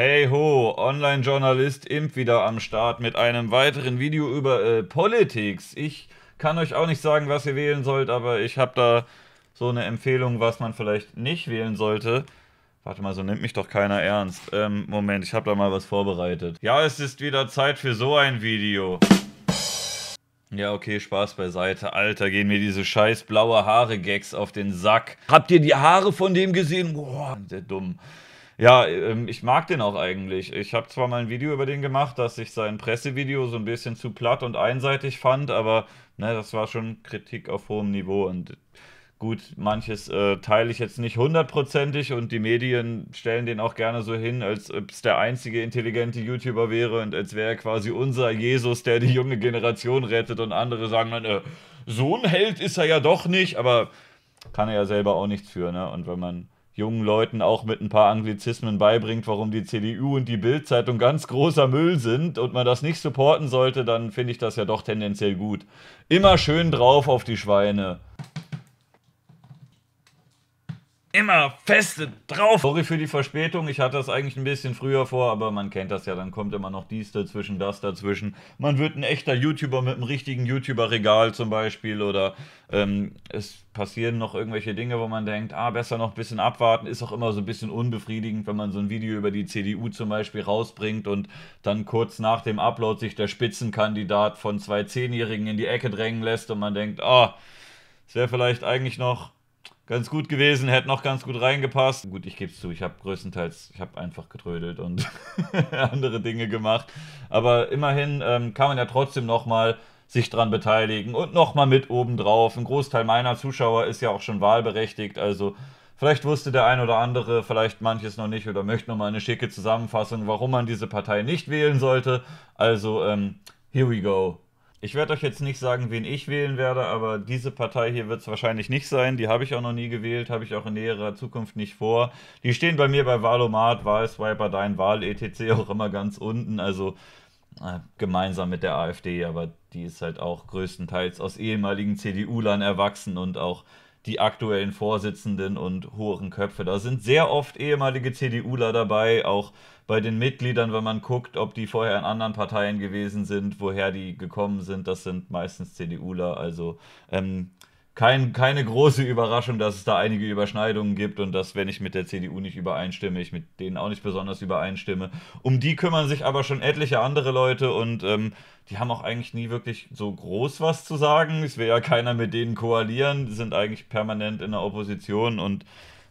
Hey ho, Online-Journalist Imp wieder am Start mit einem weiteren Video über äh, Politics. Ich kann euch auch nicht sagen, was ihr wählen sollt, aber ich habe da so eine Empfehlung, was man vielleicht nicht wählen sollte. Warte mal, so nimmt mich doch keiner ernst. Ähm, Moment, ich habe da mal was vorbereitet. Ja, es ist wieder Zeit für so ein Video. Ja, okay, Spaß beiseite. Alter, gehen mir diese scheiß blaue Haare-Gags auf den Sack. Habt ihr die Haare von dem gesehen? Boah, der dumm. Ja, ähm, ich mag den auch eigentlich. Ich habe zwar mal ein Video über den gemacht, dass ich sein Pressevideo so ein bisschen zu platt und einseitig fand, aber ne, das war schon Kritik auf hohem Niveau und gut, manches äh, teile ich jetzt nicht hundertprozentig und die Medien stellen den auch gerne so hin, als ob es der einzige intelligente YouTuber wäre und als wäre er quasi unser Jesus, der die junge Generation rettet und andere sagen dann, äh, so ein Held ist er ja doch nicht, aber kann er ja selber auch nichts für, ne? Und wenn man jungen Leuten auch mit ein paar Anglizismen beibringt, warum die CDU und die Bildzeitung ganz großer Müll sind und man das nicht supporten sollte, dann finde ich das ja doch tendenziell gut. Immer schön drauf auf die Schweine immer feste drauf. Sorry für die Verspätung, ich hatte das eigentlich ein bisschen früher vor, aber man kennt das ja, dann kommt immer noch dies dazwischen, das dazwischen. Man wird ein echter YouTuber mit einem richtigen YouTuber-Regal zum Beispiel oder ähm, es passieren noch irgendwelche Dinge, wo man denkt, ah, besser noch ein bisschen abwarten, ist auch immer so ein bisschen unbefriedigend, wenn man so ein Video über die CDU zum Beispiel rausbringt und dann kurz nach dem Upload sich der Spitzenkandidat von zwei Zehnjährigen in die Ecke drängen lässt und man denkt, ah, es wäre vielleicht eigentlich noch ganz gut gewesen, hätte noch ganz gut reingepasst. Gut, ich gebe es zu, ich habe größtenteils, ich habe einfach getrödelt und andere Dinge gemacht. Aber immerhin ähm, kann man ja trotzdem nochmal sich dran beteiligen und nochmal mit oben drauf. Ein Großteil meiner Zuschauer ist ja auch schon wahlberechtigt, also vielleicht wusste der ein oder andere, vielleicht manches noch nicht oder möchte nochmal eine schicke Zusammenfassung, warum man diese Partei nicht wählen sollte. Also, ähm, here we go. Ich werde euch jetzt nicht sagen, wen ich wählen werde, aber diese Partei hier wird es wahrscheinlich nicht sein. Die habe ich auch noch nie gewählt, habe ich auch in näherer Zukunft nicht vor. Die stehen bei mir bei Wahlomat, Wahlswiper, Dein Wahl, etc. auch immer ganz unten. Also äh, gemeinsam mit der AfD, aber die ist halt auch größtenteils aus ehemaligen CDU-Lern erwachsen und auch die aktuellen Vorsitzenden und hohen Köpfe. Da sind sehr oft ehemalige CDUler dabei, auch bei den Mitgliedern, wenn man guckt, ob die vorher in anderen Parteien gewesen sind, woher die gekommen sind, das sind meistens CDUler. Also ähm, kein, keine große Überraschung, dass es da einige Überschneidungen gibt und dass, wenn ich mit der CDU nicht übereinstimme, ich mit denen auch nicht besonders übereinstimme. Um die kümmern sich aber schon etliche andere Leute und ähm, die haben auch eigentlich nie wirklich so groß was zu sagen. Es will ja keiner mit denen koalieren, die sind eigentlich permanent in der Opposition und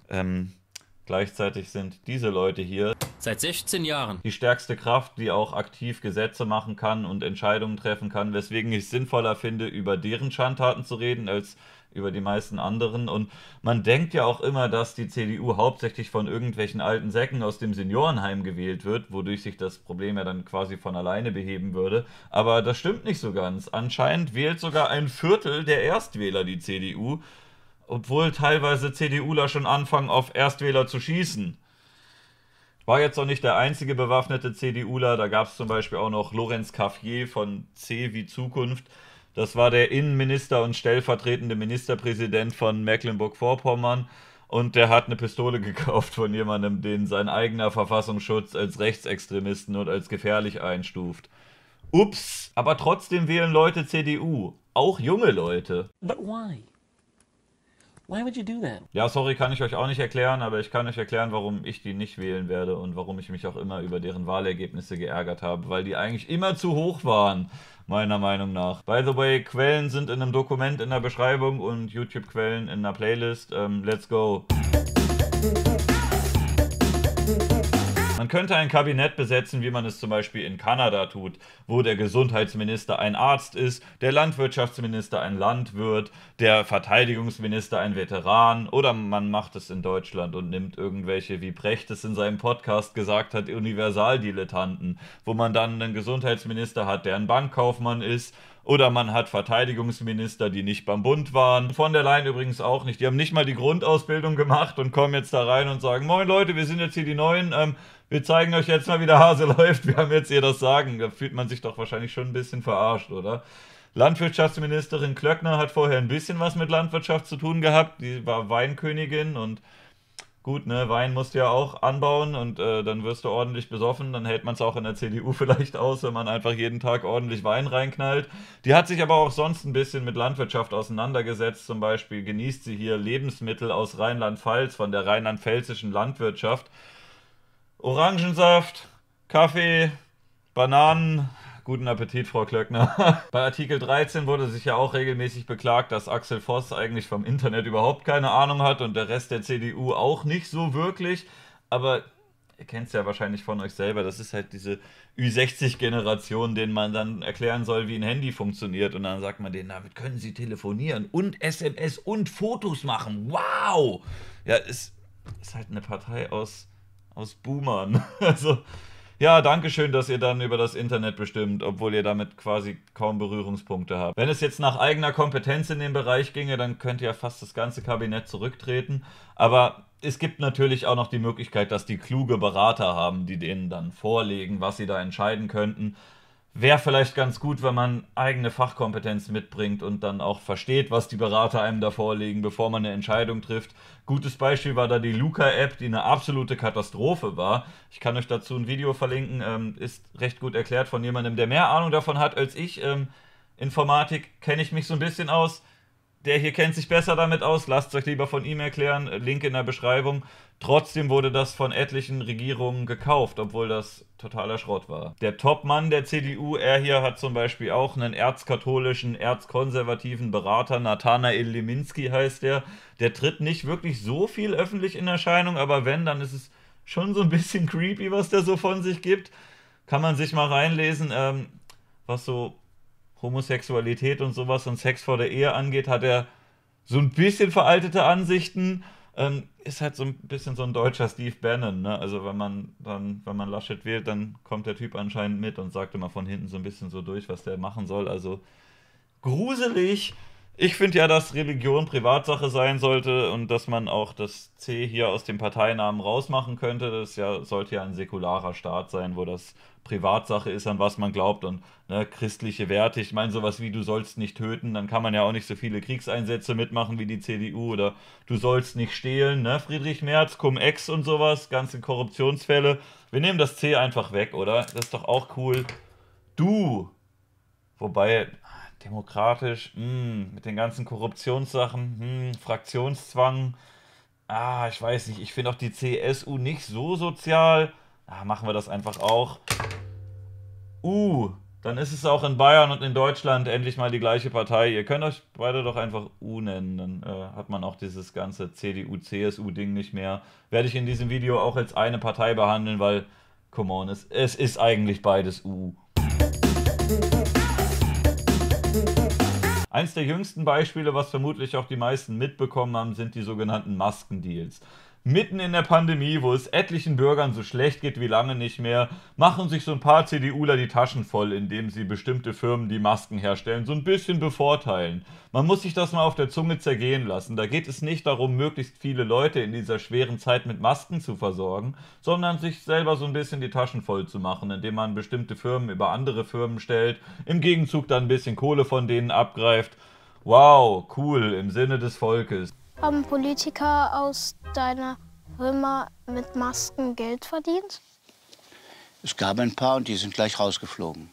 ähm, Gleichzeitig sind diese Leute hier seit 16 Jahren die stärkste Kraft, die auch aktiv Gesetze machen kann und Entscheidungen treffen kann, weswegen ich es sinnvoller finde, über deren Schandtaten zu reden als über die meisten anderen. Und man denkt ja auch immer, dass die CDU hauptsächlich von irgendwelchen alten Säcken aus dem Seniorenheim gewählt wird, wodurch sich das Problem ja dann quasi von alleine beheben würde. Aber das stimmt nicht so ganz. Anscheinend wählt sogar ein Viertel der Erstwähler die CDU obwohl teilweise CDUler schon anfangen, auf Erstwähler zu schießen. War jetzt auch nicht der einzige bewaffnete CDUler, da gab es zum Beispiel auch noch Lorenz Cafier von C wie Zukunft. Das war der Innenminister und stellvertretende Ministerpräsident von Mecklenburg-Vorpommern und der hat eine Pistole gekauft von jemandem, den sein eigener Verfassungsschutz als Rechtsextremisten und als gefährlich einstuft. Ups, aber trotzdem wählen Leute CDU, auch junge Leute. But why? Why would you do that? Ja, sorry, kann ich euch auch nicht erklären, aber ich kann euch erklären, warum ich die nicht wählen werde und warum ich mich auch immer über deren Wahlergebnisse geärgert habe, weil die eigentlich immer zu hoch waren, meiner Meinung nach. By the way, Quellen sind in einem Dokument in der Beschreibung und YouTube-Quellen in einer Playlist. Ähm, let's go. Man könnte ein Kabinett besetzen, wie man es zum Beispiel in Kanada tut, wo der Gesundheitsminister ein Arzt ist, der Landwirtschaftsminister ein Landwirt, der Verteidigungsminister ein Veteran oder man macht es in Deutschland und nimmt irgendwelche, wie Precht es in seinem Podcast gesagt hat, Universaldilettanten, wo man dann einen Gesundheitsminister hat, der ein Bankkaufmann ist, oder man hat Verteidigungsminister, die nicht beim Bund waren. Von der Leyen übrigens auch nicht. Die haben nicht mal die Grundausbildung gemacht und kommen jetzt da rein und sagen, moin Leute, wir sind jetzt hier die Neuen. Ähm, wir zeigen euch jetzt mal, wie der Hase läuft. Wir haben jetzt hier das Sagen. Da fühlt man sich doch wahrscheinlich schon ein bisschen verarscht, oder? Landwirtschaftsministerin Klöckner hat vorher ein bisschen was mit Landwirtschaft zu tun gehabt. Die war Weinkönigin und gut, ne, Wein musst du ja auch anbauen und äh, dann wirst du ordentlich besoffen. Dann hält man es auch in der CDU vielleicht aus, wenn man einfach jeden Tag ordentlich Wein reinknallt. Die hat sich aber auch sonst ein bisschen mit Landwirtschaft auseinandergesetzt. Zum Beispiel genießt sie hier Lebensmittel aus Rheinland-Pfalz von der rheinland-pfälzischen Landwirtschaft. Orangensaft, Kaffee, Bananen. Guten Appetit, Frau Klöckner. Bei Artikel 13 wurde sich ja auch regelmäßig beklagt, dass Axel Voss eigentlich vom Internet überhaupt keine Ahnung hat und der Rest der CDU auch nicht so wirklich. Aber ihr kennt es ja wahrscheinlich von euch selber, das ist halt diese Ü60-Generation, denen man dann erklären soll, wie ein Handy funktioniert. Und dann sagt man denen, damit können sie telefonieren und SMS und Fotos machen. Wow! Ja, ist, ist halt eine Partei aus aus Boomern. Also, ja, danke schön, dass ihr dann über das Internet bestimmt, obwohl ihr damit quasi kaum Berührungspunkte habt. Wenn es jetzt nach eigener Kompetenz in dem Bereich ginge, dann könnt ihr ja fast das ganze Kabinett zurücktreten. Aber es gibt natürlich auch noch die Möglichkeit, dass die kluge Berater haben, die denen dann vorlegen, was sie da entscheiden könnten wäre vielleicht ganz gut, wenn man eigene Fachkompetenz mitbringt und dann auch versteht, was die Berater einem da vorlegen, bevor man eine Entscheidung trifft. Gutes Beispiel war da die Luca-App, die eine absolute Katastrophe war. Ich kann euch dazu ein Video verlinken, ähm, ist recht gut erklärt von jemandem, der mehr Ahnung davon hat als ich. Ähm, Informatik kenne ich mich so ein bisschen aus. Der hier kennt sich besser damit aus. Lasst es euch lieber von ihm erklären. Link in der Beschreibung. Trotzdem wurde das von etlichen Regierungen gekauft, obwohl das totaler Schrott war. Der Topmann der CDU, er hier, hat zum Beispiel auch einen erzkatholischen, erzkonservativen Berater, Nathanael Leminski heißt der. Der tritt nicht wirklich so viel öffentlich in Erscheinung, aber wenn, dann ist es schon so ein bisschen creepy, was der so von sich gibt. Kann man sich mal reinlesen, ähm, was so Homosexualität und sowas und Sex vor der Ehe angeht, hat er so ein bisschen veraltete Ansichten. Ähm, ist halt so ein bisschen so ein deutscher Steve Bannon, ne? Also wenn man dann, wenn man Laschet wählt, dann kommt der Typ anscheinend mit und sagt immer von hinten so ein bisschen so durch, was der machen soll. Also gruselig. Ich finde ja, dass Religion Privatsache sein sollte und dass man auch das C hier aus dem Parteinamen rausmachen könnte. Das ja, sollte ja ein säkularer Staat sein, wo das Privatsache ist, an was man glaubt und ne, christliche Werte. Ich meine, sowas wie du sollst nicht töten, dann kann man ja auch nicht so viele Kriegseinsätze mitmachen wie die CDU oder du sollst nicht stehlen, ne? Friedrich Merz, Cum-Ex und sowas, ganze Korruptionsfälle. Wir nehmen das C einfach weg, oder? Das ist doch auch cool. Du! Wobei, demokratisch, mh, hm, mit den ganzen Korruptionssachen, mh, hm, Fraktionszwang. Ah, ich weiß nicht, ich finde auch die CSU nicht so sozial. Ja, ah, machen wir das einfach auch. Uh, dann ist es auch in Bayern und in Deutschland endlich mal die gleiche Partei. Ihr könnt euch beide doch einfach U nennen. Dann äh, hat man auch dieses ganze CDU-CSU-Ding nicht mehr. Werde ich in diesem Video auch als eine Partei behandeln, weil, come on, es, es ist eigentlich beides U. Eins der jüngsten Beispiele, was vermutlich auch die meisten mitbekommen haben, sind die sogenannten Maskendeals mitten in der Pandemie, wo es etlichen Bürgern so schlecht geht wie lange nicht mehr, machen sich so ein paar CDUler die Taschen voll, indem sie bestimmte Firmen, die Masken herstellen, so ein bisschen bevorteilen. Man muss sich das mal auf der Zunge zergehen lassen. Da geht es nicht darum, möglichst viele Leute in dieser schweren Zeit mit Masken zu versorgen, sondern sich selber so ein bisschen die Taschen voll zu machen, indem man bestimmte Firmen über andere Firmen stellt, im Gegenzug dann ein bisschen Kohle von denen abgreift. Wow, cool, im Sinne des Volkes. Haben Politiker aus deiner Römer mit Masken Geld verdient? Es gab ein paar und die sind gleich rausgeflogen.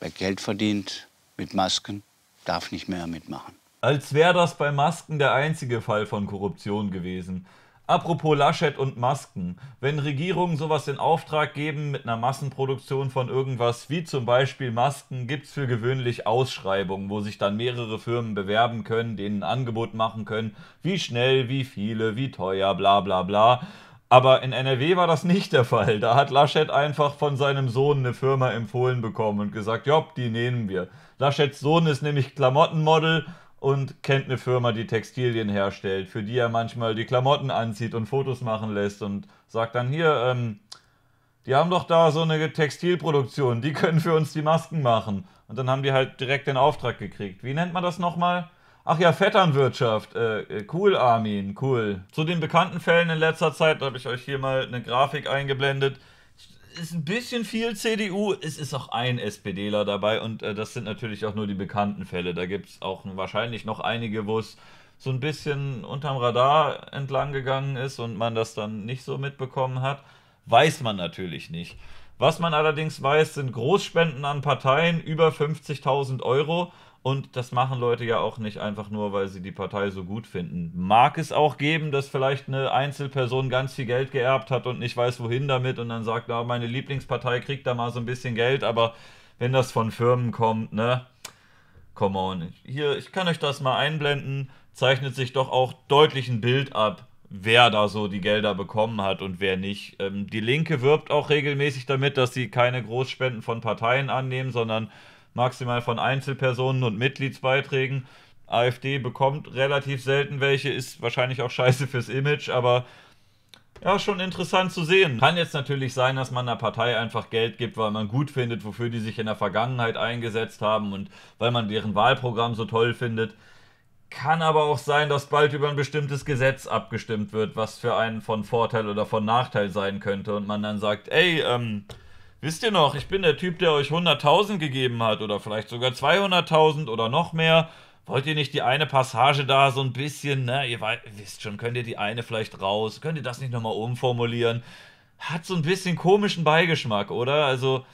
Wer Geld verdient mit Masken, darf nicht mehr mitmachen. Als wäre das bei Masken der einzige Fall von Korruption gewesen. Apropos Laschet und Masken. Wenn Regierungen sowas in Auftrag geben mit einer Massenproduktion von irgendwas, wie zum Beispiel Masken, gibt es für gewöhnlich Ausschreibungen, wo sich dann mehrere Firmen bewerben können, denen ein Angebot machen können, wie schnell, wie viele, wie teuer, bla bla bla. Aber in NRW war das nicht der Fall. Da hat Laschet einfach von seinem Sohn eine Firma empfohlen bekommen und gesagt, jopp, die nehmen wir. Laschets Sohn ist nämlich Klamottenmodel und kennt eine Firma, die Textilien herstellt, für die er manchmal die Klamotten anzieht und Fotos machen lässt und sagt dann hier, ähm, die haben doch da so eine Textilproduktion, die können für uns die Masken machen. Und dann haben die halt direkt den Auftrag gekriegt. Wie nennt man das nochmal? Ach ja, Vetternwirtschaft. Äh, äh cool, Armin, cool. Zu den bekannten Fällen in letzter Zeit habe ich euch hier mal eine Grafik eingeblendet ist ein bisschen viel CDU, es ist auch ein SPDler dabei und äh, das sind natürlich auch nur die bekannten Fälle. Da gibt es auch wahrscheinlich noch einige, wo es so ein bisschen unterm Radar entlang gegangen ist und man das dann nicht so mitbekommen hat. Weiß man natürlich nicht. Was man allerdings weiß, sind Großspenden an Parteien über 50.000 Euro. Und das machen Leute ja auch nicht einfach nur, weil sie die Partei so gut finden. Mag es auch geben, dass vielleicht eine Einzelperson ganz viel Geld geerbt hat und nicht weiß, wohin damit und dann sagt, na, meine Lieblingspartei kriegt da mal so ein bisschen Geld, aber wenn das von Firmen kommt, ne? Come on. Hier, ich kann euch das mal einblenden, zeichnet sich doch auch deutlich ein Bild ab, wer da so die Gelder bekommen hat und wer nicht. Ähm, die Linke wirbt auch regelmäßig damit, dass sie keine Großspenden von Parteien annehmen, sondern maximal von Einzelpersonen und Mitgliedsbeiträgen. AfD bekommt relativ selten welche, ist wahrscheinlich auch scheiße fürs Image, aber ja, schon interessant zu sehen. Kann jetzt natürlich sein, dass man einer Partei einfach Geld gibt, weil man gut findet, wofür die sich in der Vergangenheit eingesetzt haben und weil man deren Wahlprogramm so toll findet. Kann aber auch sein, dass bald über ein bestimmtes Gesetz abgestimmt wird, was für einen von Vorteil oder von Nachteil sein könnte und man dann sagt, ey, ähm, Wisst ihr noch, ich bin der Typ, der euch 100.000 gegeben hat oder vielleicht sogar 200.000 oder noch mehr. Wollt ihr nicht die eine Passage da so ein bisschen, ne, ihr wisst schon, könnt ihr die eine vielleicht raus, könnt ihr das nicht nochmal umformulieren? Hat so ein bisschen komischen Beigeschmack, oder? Also,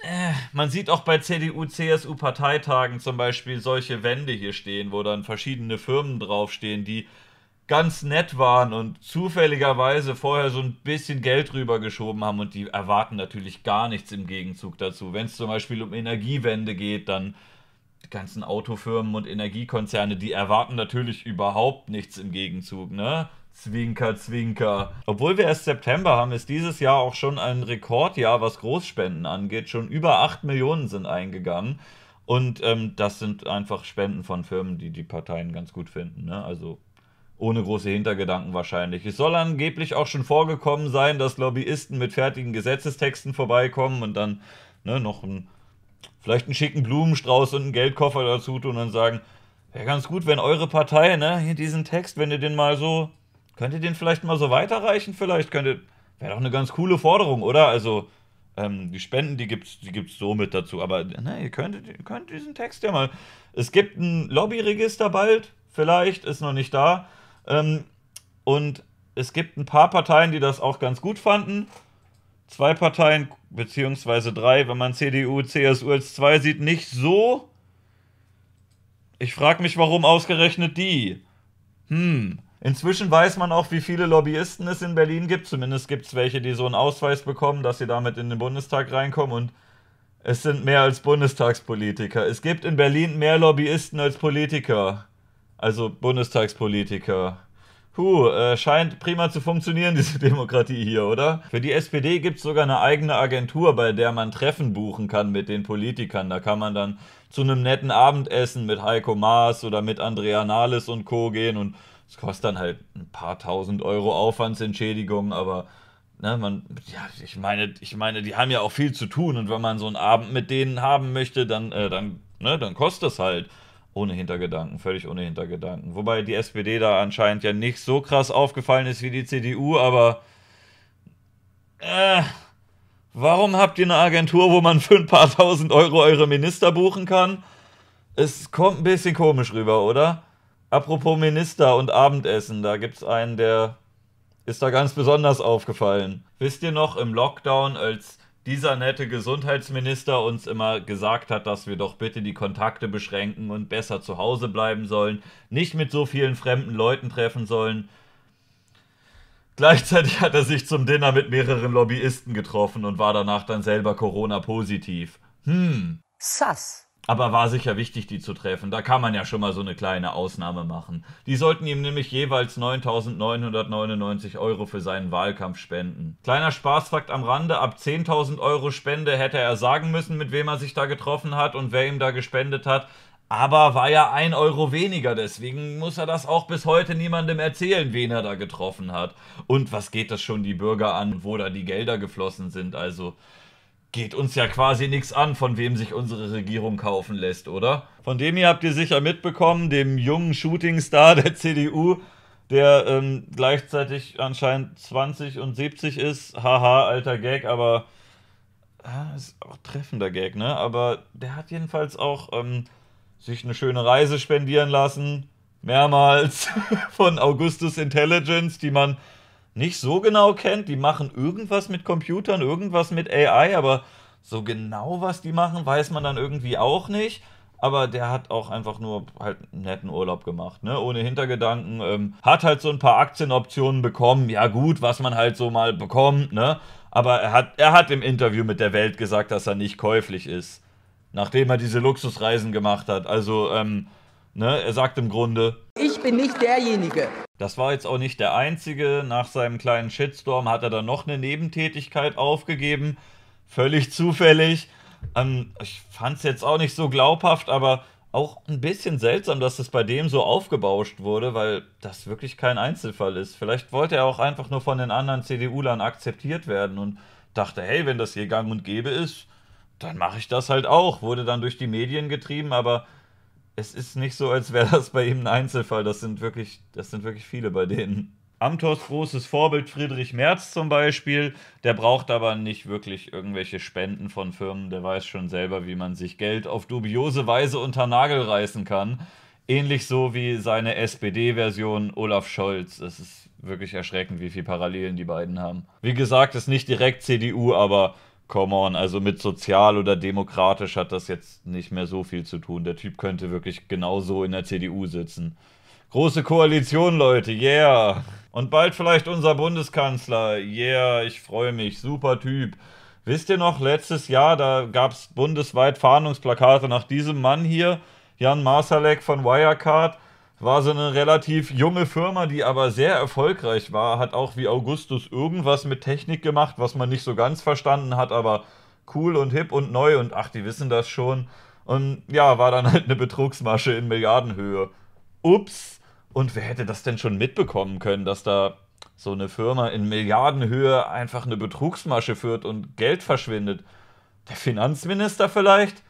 äh, man sieht auch bei CDU-CSU-Parteitagen zum Beispiel solche Wände hier stehen, wo dann verschiedene Firmen draufstehen, die ganz nett waren und zufälligerweise vorher so ein bisschen Geld rübergeschoben haben und die erwarten natürlich gar nichts im Gegenzug dazu. Wenn es zum Beispiel um Energiewende geht, dann die ganzen Autofirmen und Energiekonzerne, die erwarten natürlich überhaupt nichts im Gegenzug, ne? Zwinker, Zwinker. Obwohl wir erst September haben, ist dieses Jahr auch schon ein Rekordjahr, was Großspenden angeht. Schon über 8 Millionen sind eingegangen. Und ähm, das sind einfach Spenden von Firmen, die die Parteien ganz gut finden. Ne? Also ohne große Hintergedanken wahrscheinlich. Es soll angeblich auch schon vorgekommen sein, dass Lobbyisten mit fertigen Gesetzestexten vorbeikommen und dann ne, noch einen, vielleicht einen schicken Blumenstrauß und einen Geldkoffer dazu tun und dann sagen, wäre ganz gut, wenn eure Partei, ne, hier diesen Text, wenn ihr den mal so, könnt ihr den vielleicht mal so weiterreichen, vielleicht könntet, wäre doch eine ganz coole Forderung, oder? Also, ähm, die Spenden, die gibt's, die gibt's so mit dazu, aber ne, ihr könntet, ihr könnt diesen Text ja mal, es gibt ein Lobbyregister bald, vielleicht, ist noch nicht da, ähm, und es gibt ein paar Parteien, die das auch ganz gut fanden. Zwei Parteien, beziehungsweise drei, wenn man CDU, CSU als zwei sieht, nicht so. Ich frage mich, warum ausgerechnet die? Hm. Inzwischen weiß man auch, wie viele Lobbyisten es in Berlin gibt. Zumindest gibt es welche, die so einen Ausweis bekommen, dass sie damit in den Bundestag reinkommen. Und es sind mehr als Bundestagspolitiker. Es gibt in Berlin mehr Lobbyisten als Politiker. Also Bundestagspolitiker. Huh, äh, scheint prima zu funktionieren, diese Demokratie hier, oder? Für die SPD gibt es sogar eine eigene Agentur, bei der man Treffen buchen kann mit den Politikern. Da kann man dann zu einem netten Abendessen mit Heiko Maas oder mit Andrea Nahles und Co. gehen und es kostet dann halt ein paar tausend Euro Aufwandsentschädigung, aber ne, man, ja, ich meine, ich meine, die haben ja auch viel zu tun und wenn man so einen Abend mit denen haben möchte, dann, äh, dann, ne, dann kostet das halt. Ohne Hintergedanken, völlig ohne Hintergedanken. Wobei die SPD da anscheinend ja nicht so krass aufgefallen ist wie die CDU, aber äh, warum habt ihr eine Agentur, wo man für ein paar tausend Euro eure Minister buchen kann? Es kommt ein bisschen komisch rüber, oder? Apropos Minister und Abendessen, da gibt's einen, der ist da ganz besonders aufgefallen. Wisst ihr noch, im Lockdown, als dieser nette Gesundheitsminister uns immer gesagt hat, dass wir doch bitte die Kontakte beschränken und besser zu Hause bleiben sollen, nicht mit so vielen fremden Leuten treffen sollen. Gleichzeitig hat er sich zum Dinner mit mehreren Lobbyisten getroffen und war danach dann selber Corona-positiv. Hm. Sass. Aber war sicher wichtig, die zu treffen. Da kann man ja schon mal so eine kleine Ausnahme machen. Die sollten ihm nämlich jeweils 9.999 Euro für seinen Wahlkampf spenden. Kleiner Spaßfakt am Rande, ab 10.000 Euro Spende hätte er sagen müssen, mit wem er sich da getroffen hat und wer ihm da gespendet hat. Aber war ja ein Euro weniger, deswegen muss er das auch bis heute niemandem erzählen, wen er da getroffen hat. Und was geht das schon die Bürger an, wo da die Gelder geflossen sind, also geht uns ja quasi nichts an, von wem sich unsere Regierung kaufen lässt, oder? Von dem hier habt ihr sicher mitbekommen, dem jungen Shootingstar der CDU, der ähm, gleichzeitig anscheinend 20 und 70 ist. Haha, alter Gag, aber äh, ist auch treffender Gag, ne? Aber der hat jedenfalls auch ähm, sich eine schöne Reise spendieren lassen. Mehrmals von Augustus Intelligence, die man nicht so genau kennt. Die machen irgendwas mit Computern, irgendwas mit AI, aber so genau, was die machen, weiß man dann irgendwie auch nicht. Aber der hat auch einfach nur halt einen netten Urlaub gemacht, ne? Ohne Hintergedanken. Ähm, hat halt so ein paar Aktienoptionen bekommen. Ja, gut, was man halt so mal bekommt, ne? Aber er hat, er hat im Interview mit der Welt gesagt, dass er nicht käuflich ist. Nachdem er diese Luxusreisen gemacht hat. Also, ähm, ne, er sagt im Grunde, bin nicht derjenige. Das war jetzt auch nicht der einzige. Nach seinem kleinen Shitstorm hat er dann noch eine Nebentätigkeit aufgegeben. Völlig zufällig. Ähm, ich fand es jetzt auch nicht so glaubhaft, aber auch ein bisschen seltsam, dass das bei dem so aufgebauscht wurde, weil das wirklich kein Einzelfall ist. Vielleicht wollte er auch einfach nur von den anderen CDU-Lern akzeptiert werden und dachte, hey, wenn das hier gang und gäbe ist, dann mache ich das halt auch. Wurde dann durch die Medien getrieben, aber es ist nicht so, als wäre das bei ihm ein Einzelfall. Das sind wirklich, das sind wirklich viele bei denen. Amthors großes Vorbild Friedrich Merz zum Beispiel, der braucht aber nicht wirklich irgendwelche Spenden von Firmen, der weiß schon selber, wie man sich Geld auf dubiose Weise unter Nagel reißen kann. Ähnlich so wie seine SPD-Version Olaf Scholz. Es ist wirklich erschreckend, wie viele Parallelen die beiden haben. Wie gesagt, ist nicht direkt CDU, aber come on, also mit sozial oder demokratisch hat das jetzt nicht mehr so viel zu tun. Der Typ könnte wirklich genauso in der CDU sitzen. Große Koalition, Leute, yeah. Und bald vielleicht unser Bundeskanzler, yeah, ich freue mich, super Typ. Wisst ihr noch, letztes Jahr, da gab es bundesweit Fahndungsplakate nach diesem Mann hier, Jan Masalek von Wirecard war so eine relativ junge Firma, die aber sehr erfolgreich war, hat auch wie Augustus irgendwas mit Technik gemacht, was man nicht so ganz verstanden hat, aber cool und hip und neu und ach, die wissen das schon. Und ja, war dann halt eine Betrugsmasche in Milliardenhöhe. Ups. Und wer hätte das denn schon mitbekommen können, dass da so eine Firma in Milliardenhöhe einfach eine Betrugsmasche führt und Geld verschwindet? Der Finanzminister vielleicht?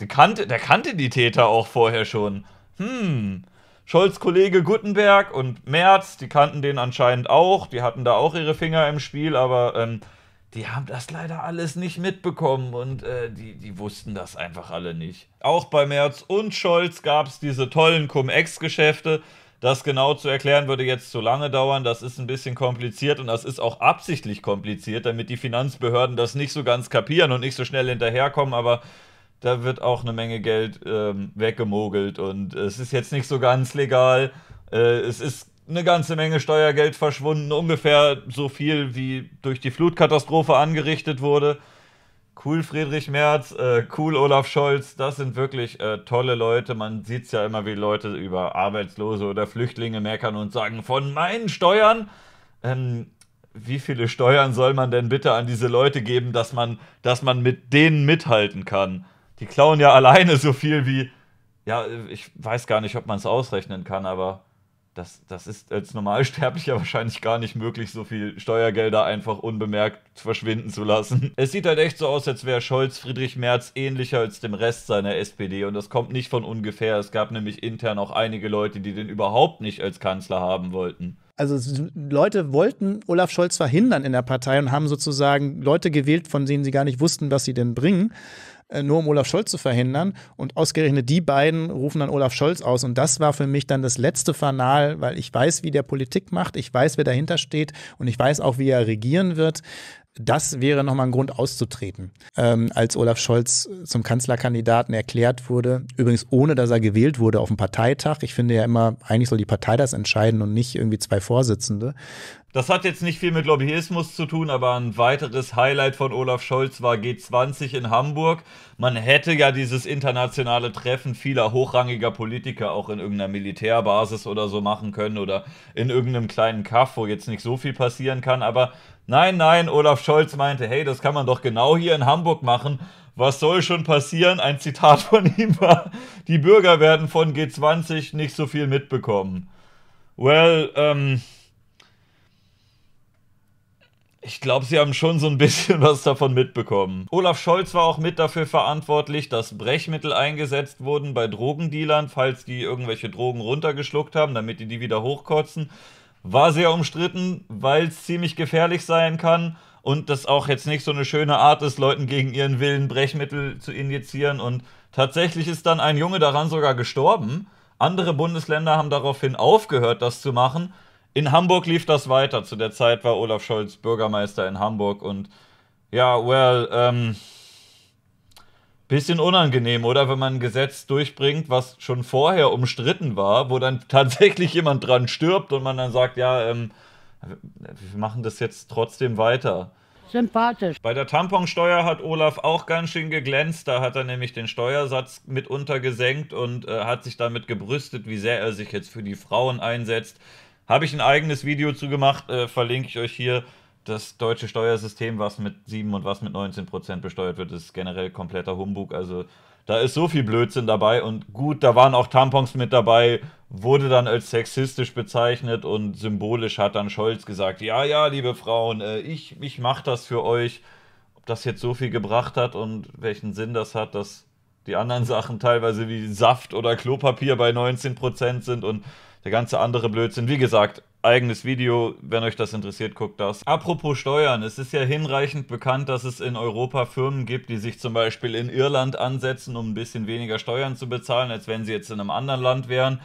Der kannte, der kannte die Täter auch vorher schon. Hm, Scholz Kollege Guttenberg und Merz, die kannten den anscheinend auch, die hatten da auch ihre Finger im Spiel, aber ähm, die haben das leider alles nicht mitbekommen und äh, die, die wussten das einfach alle nicht. Auch bei Merz und Scholz gab es diese tollen Cum-Ex-Geschäfte. Das genau zu erklären würde jetzt zu lange dauern, das ist ein bisschen kompliziert und das ist auch absichtlich kompliziert, damit die Finanzbehörden das nicht so ganz kapieren und nicht so schnell hinterherkommen, aber da wird auch eine Menge Geld ähm, weggemogelt und es ist jetzt nicht so ganz legal. Äh, es ist eine ganze Menge Steuergeld verschwunden, ungefähr so viel wie durch die Flutkatastrophe angerichtet wurde. Cool Friedrich Merz, äh, cool Olaf Scholz, das sind wirklich äh, tolle Leute. Man sieht es ja immer, wie Leute über Arbeitslose oder Flüchtlinge meckern und sagen, von meinen Steuern. Ähm, wie viele Steuern soll man denn bitte an diese Leute geben, dass man, dass man mit denen mithalten kann? die klauen ja alleine so viel wie, ja, ich weiß gar nicht, ob man es ausrechnen kann, aber das, das ist als Normalsterblicher wahrscheinlich gar nicht möglich, so viel Steuergelder einfach unbemerkt verschwinden zu lassen. Es sieht halt echt so aus, als wäre Scholz Friedrich Merz ähnlicher als dem Rest seiner SPD und das kommt nicht von ungefähr. Es gab nämlich intern auch einige Leute, die den überhaupt nicht als Kanzler haben wollten. Also Leute wollten Olaf Scholz verhindern in der Partei und haben sozusagen Leute gewählt, von denen sie gar nicht wussten, was sie denn bringen. Äh, nur um Olaf Scholz zu verhindern. Und ausgerechnet die beiden rufen dann Olaf Scholz aus. Und das war für mich dann das letzte Fanal, weil ich weiß, wie der Politik macht, ich weiß, wer dahinter steht und ich weiß auch, wie er regieren wird. Das wäre nochmal ein Grund auszutreten, ähm, als Olaf Scholz zum Kanzlerkandidaten erklärt wurde. Übrigens, ohne dass er gewählt wurde auf dem Parteitag. Ich finde ja immer, eigentlich soll die Partei das entscheiden und nicht irgendwie zwei Vorsitzende. Das hat jetzt nicht viel mit Lobbyismus zu tun, aber ein weiteres Highlight von Olaf Scholz war G20 in Hamburg. Man hätte ja dieses internationale Treffen vieler hochrangiger Politiker auch in irgendeiner Militärbasis oder so machen können oder in irgendeinem kleinen Kaff, wo jetzt nicht so viel passieren kann. Aber nein, nein, Olaf Scholz meinte, hey, das kann man doch genau hier in Hamburg machen. Was soll schon passieren? Ein Zitat von ihm war, die Bürger werden von G20 nicht so viel mitbekommen. Well, ähm. Um ich glaube, sie haben schon so ein bisschen was davon mitbekommen. Olaf Scholz war auch mit dafür verantwortlich, dass Brechmittel eingesetzt wurden bei Drogendealern, falls die irgendwelche Drogen runtergeschluckt haben, damit die die wieder hochkotzen. War sehr umstritten, weil es ziemlich gefährlich sein kann und das auch jetzt nicht so eine schöne Art ist, Leuten gegen ihren Willen Brechmittel zu injizieren. Und tatsächlich ist dann ein Junge daran sogar gestorben. Andere Bundesländer haben daraufhin aufgehört, das zu machen in Hamburg lief das weiter. Zu der Zeit war Olaf Scholz Bürgermeister in Hamburg und ja, well, ähm, bisschen unangenehm, oder? Wenn man ein Gesetz durchbringt, was schon vorher umstritten war, wo dann tatsächlich jemand dran stirbt und man dann sagt, ja, ähm, wir machen das jetzt trotzdem weiter. Sympathisch. Bei der Tamponsteuer hat Olaf auch ganz schön geglänzt. Da hat er nämlich den Steuersatz mitunter gesenkt und äh, hat sich damit gebrüstet, wie sehr er sich jetzt für die Frauen einsetzt. Habe ich ein eigenes Video zu gemacht, äh, verlinke ich euch hier. Das deutsche Steuersystem, was mit 7 und was mit 19 Prozent besteuert wird, ist generell kompletter Humbug. Also da ist so viel Blödsinn dabei und gut, da waren auch Tampons mit dabei, wurde dann als sexistisch bezeichnet und symbolisch hat dann Scholz gesagt, ja, ja, liebe Frauen, äh, ich, ich mache das für euch. Ob das jetzt so viel gebracht hat und welchen Sinn das hat, dass die anderen Sachen teilweise wie Saft oder Klopapier bei 19% sind und der ganze andere Blödsinn. Wie gesagt, eigenes Video, wenn euch das interessiert, guckt das. Apropos Steuern, es ist ja hinreichend bekannt, dass es in Europa Firmen gibt, die sich zum Beispiel in Irland ansetzen, um ein bisschen weniger Steuern zu bezahlen, als wenn sie jetzt in einem anderen Land wären.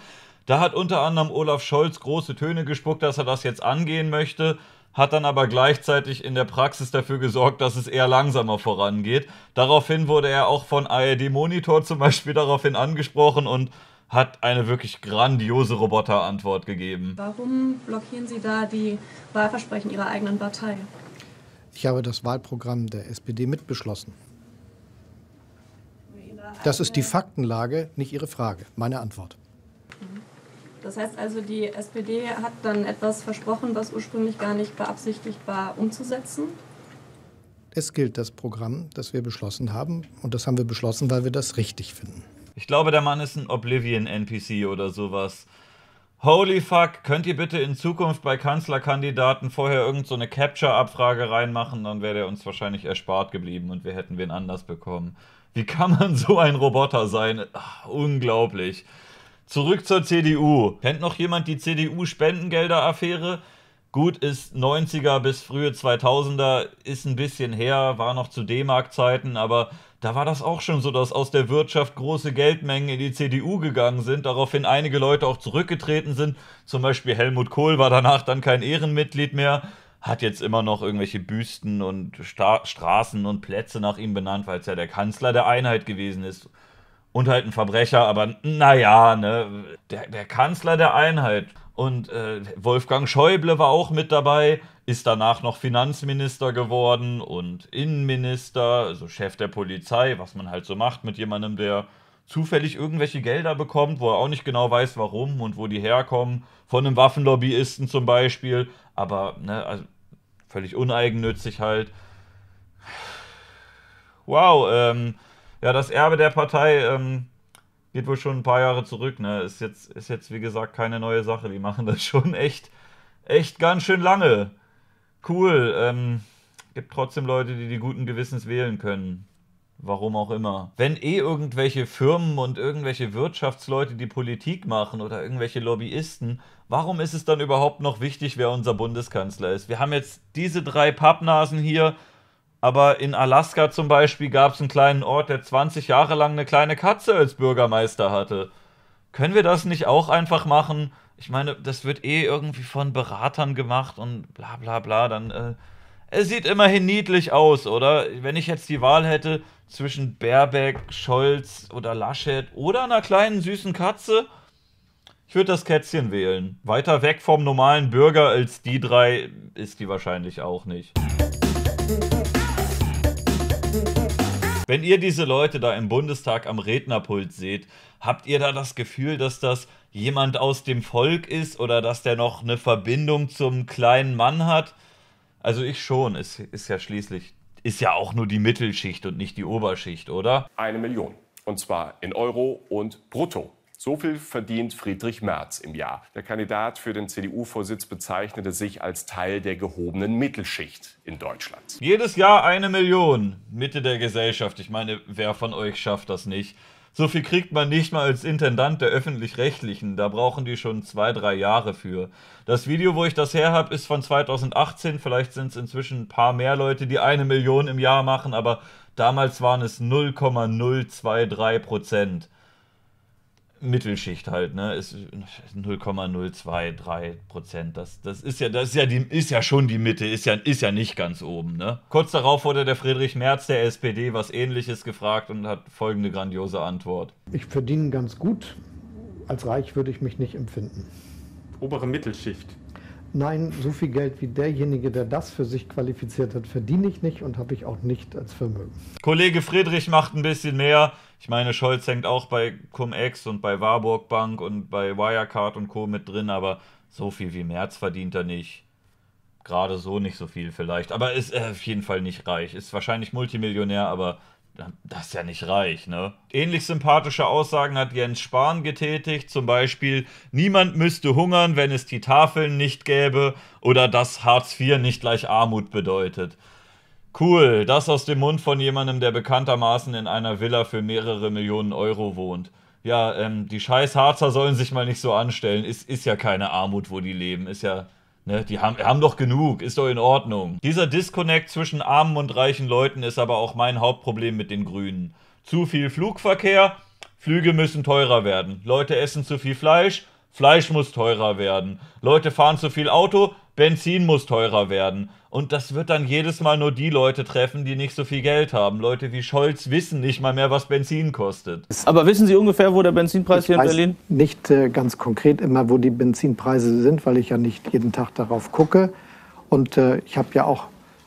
Da hat unter anderem Olaf Scholz große Töne gespuckt, dass er das jetzt angehen möchte hat dann aber gleichzeitig in der Praxis dafür gesorgt, dass es eher langsamer vorangeht. Daraufhin wurde er auch von ARD Monitor zum Beispiel daraufhin angesprochen und hat eine wirklich grandiose Roboterantwort gegeben. Warum blockieren Sie da die Wahlversprechen Ihrer eigenen Partei? Ich habe das Wahlprogramm der SPD mitbeschlossen. Das ist die Faktenlage, nicht Ihre Frage. Meine Antwort. Mhm. Das heißt also, die SPD hat dann etwas versprochen, was ursprünglich gar nicht beabsichtigt war, umzusetzen? Es gilt das Programm, das wir beschlossen haben. Und das haben wir beschlossen, weil wir das richtig finden. Ich glaube, der Mann ist ein Oblivion-NPC oder sowas. Holy fuck, könnt ihr bitte in Zukunft bei Kanzlerkandidaten vorher irgend so eine Capture-Abfrage reinmachen? Dann wäre der uns wahrscheinlich erspart geblieben und wir hätten wen anders bekommen. Wie kann man so ein Roboter sein? Ach, unglaublich. Zurück zur CDU. Kennt noch jemand die CDU-Spendengelder-Affäre? Gut ist 90er bis frühe 2000er, ist ein bisschen her, war noch zu D-Mark-Zeiten, aber da war das auch schon so, dass aus der Wirtschaft große Geldmengen in die CDU gegangen sind, daraufhin einige Leute auch zurückgetreten sind. Zum Beispiel Helmut Kohl war danach dann kein Ehrenmitglied mehr, hat jetzt immer noch irgendwelche Büsten und Sta Straßen und Plätze nach ihm benannt, weil es ja der Kanzler der Einheit gewesen ist. Und halt ein Verbrecher, aber naja, ne, der, der Kanzler der Einheit. Und äh, Wolfgang Schäuble war auch mit dabei, ist danach noch Finanzminister geworden und Innenminister, also Chef der Polizei, was man halt so macht mit jemandem, der zufällig irgendwelche Gelder bekommt, wo er auch nicht genau weiß, warum und wo die herkommen, von einem Waffenlobbyisten zum Beispiel, aber ne, also völlig uneigennützig halt. Wow, ähm, ja, das Erbe der Partei, ähm, geht wohl schon ein paar Jahre zurück, ne? Ist jetzt, ist jetzt, wie gesagt, keine neue Sache. Die machen das schon echt, echt ganz schön lange. Cool. Ähm, gibt trotzdem Leute, die die guten Gewissens wählen können. Warum auch immer. Wenn eh irgendwelche Firmen und irgendwelche Wirtschaftsleute die Politik machen oder irgendwelche Lobbyisten, warum ist es dann überhaupt noch wichtig, wer unser Bundeskanzler ist? Wir haben jetzt diese drei Pappnasen hier, aber in Alaska zum Beispiel gab es einen kleinen Ort, der 20 Jahre lang eine kleine Katze als Bürgermeister hatte. Können wir das nicht auch einfach machen? Ich meine, das wird eh irgendwie von Beratern gemacht und bla bla bla. Dann, äh, es sieht immerhin niedlich aus, oder? Wenn ich jetzt die Wahl hätte zwischen Baerbeck, Scholz oder Laschet oder einer kleinen süßen Katze, ich würde das Kätzchen wählen. Weiter weg vom normalen Bürger als die drei ist die wahrscheinlich auch nicht. Wenn ihr diese Leute da im Bundestag am Rednerpult seht, habt ihr da das Gefühl, dass das jemand aus dem Volk ist oder dass der noch eine Verbindung zum kleinen Mann hat? Also ich schon, es ist ja schließlich, ist ja auch nur die Mittelschicht und nicht die Oberschicht, oder? Eine Million. Und zwar in Euro und brutto. So viel verdient Friedrich Merz im Jahr. Der Kandidat für den CDU-Vorsitz bezeichnete sich als Teil der gehobenen Mittelschicht in Deutschland. Jedes Jahr eine Million. Mitte der Gesellschaft. Ich meine, wer von euch schafft das nicht? So viel kriegt man nicht mal als Intendant der öffentlich-rechtlichen. Da brauchen die schon zwei, drei Jahre für. Das Video, wo ich das her habe, ist von 2018. Vielleicht sind es inzwischen ein paar mehr Leute, die eine Million im Jahr machen, aber damals waren es 0,023 Prozent. Mittelschicht halt, ne, ist 0,023 Prozent. Das, das ist ja, das ist ja die, ist ja schon die Mitte, ist ja, ist ja nicht ganz oben, ne. Kurz darauf wurde der Friedrich Merz der SPD was ähnliches gefragt und hat folgende grandiose Antwort. Ich verdiene ganz gut. Als reich würde ich mich nicht empfinden. Obere Mittelschicht nein, so viel Geld wie derjenige, der das für sich qualifiziert hat, verdiene ich nicht und habe ich auch nicht als Vermögen. Kollege Friedrich macht ein bisschen mehr. Ich meine, Scholz hängt auch bei Cum-Ex und bei Warburg Bank und bei Wirecard und Co. mit drin, aber so viel wie Merz verdient er nicht. Gerade so nicht so viel vielleicht, aber ist äh, auf jeden Fall nicht reich. Ist wahrscheinlich Multimillionär, aber das ist ja nicht reich, ne? Ähnlich sympathische Aussagen hat Jens Spahn getätigt, zum Beispiel, niemand müsste hungern, wenn es die Tafeln nicht gäbe oder dass Hartz IV nicht gleich Armut bedeutet. Cool, das aus dem Mund von jemandem, der bekanntermaßen in einer Villa für mehrere Millionen Euro wohnt. Ja, ähm, die scheiß Harzer sollen sich mal nicht so anstellen. Ist, ist ja keine Armut, wo die leben. Ist ja Ne, die haben, haben doch genug, ist doch in Ordnung. Dieser Disconnect zwischen armen und reichen Leuten ist aber auch mein Hauptproblem mit den Grünen. Zu viel Flugverkehr, Flüge müssen teurer werden. Leute essen zu viel Fleisch, Fleisch muss teurer werden. Leute fahren zu viel Auto, Benzin muss teurer werden. Und das wird dann jedes Mal nur die Leute treffen, die nicht so viel Geld haben. Leute wie Scholz wissen nicht mal mehr, was Benzin kostet. Aber wissen Sie ungefähr, wo der Benzinpreis ich hier in Berlin? Nicht äh, ganz konkret immer, wo die Benzinpreise sind, weil ich ja nicht jeden Tag darauf gucke. Und äh, ich habe ja auch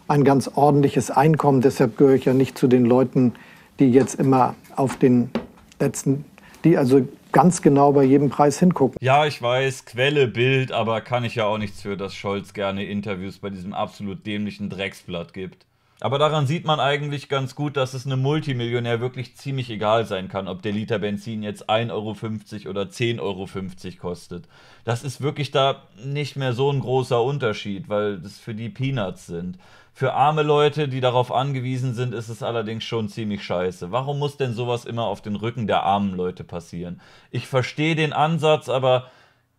ein ganz ordentliches Einkommen. Deshalb gehöre ich ja nicht zu den Leuten, die jetzt immer auf den letzten, die also ganz genau bei jedem Preis hingucken. Ja, ich weiß, Quelle, Bild, aber kann ich ja auch nichts für, dass Scholz gerne Interviews bei diesem absolut dämlichen Drecksblatt gibt. Aber daran sieht man eigentlich ganz gut, dass es einem Multimillionär wirklich ziemlich egal sein kann, ob der Liter Benzin jetzt 1,50 Euro oder 10,50 Euro kostet. Das ist wirklich da nicht mehr so ein großer Unterschied, weil das für die Peanuts sind. Für arme Leute, die darauf angewiesen sind, ist es allerdings schon ziemlich scheiße. Warum muss denn sowas immer auf den Rücken der armen Leute passieren? Ich verstehe den Ansatz, aber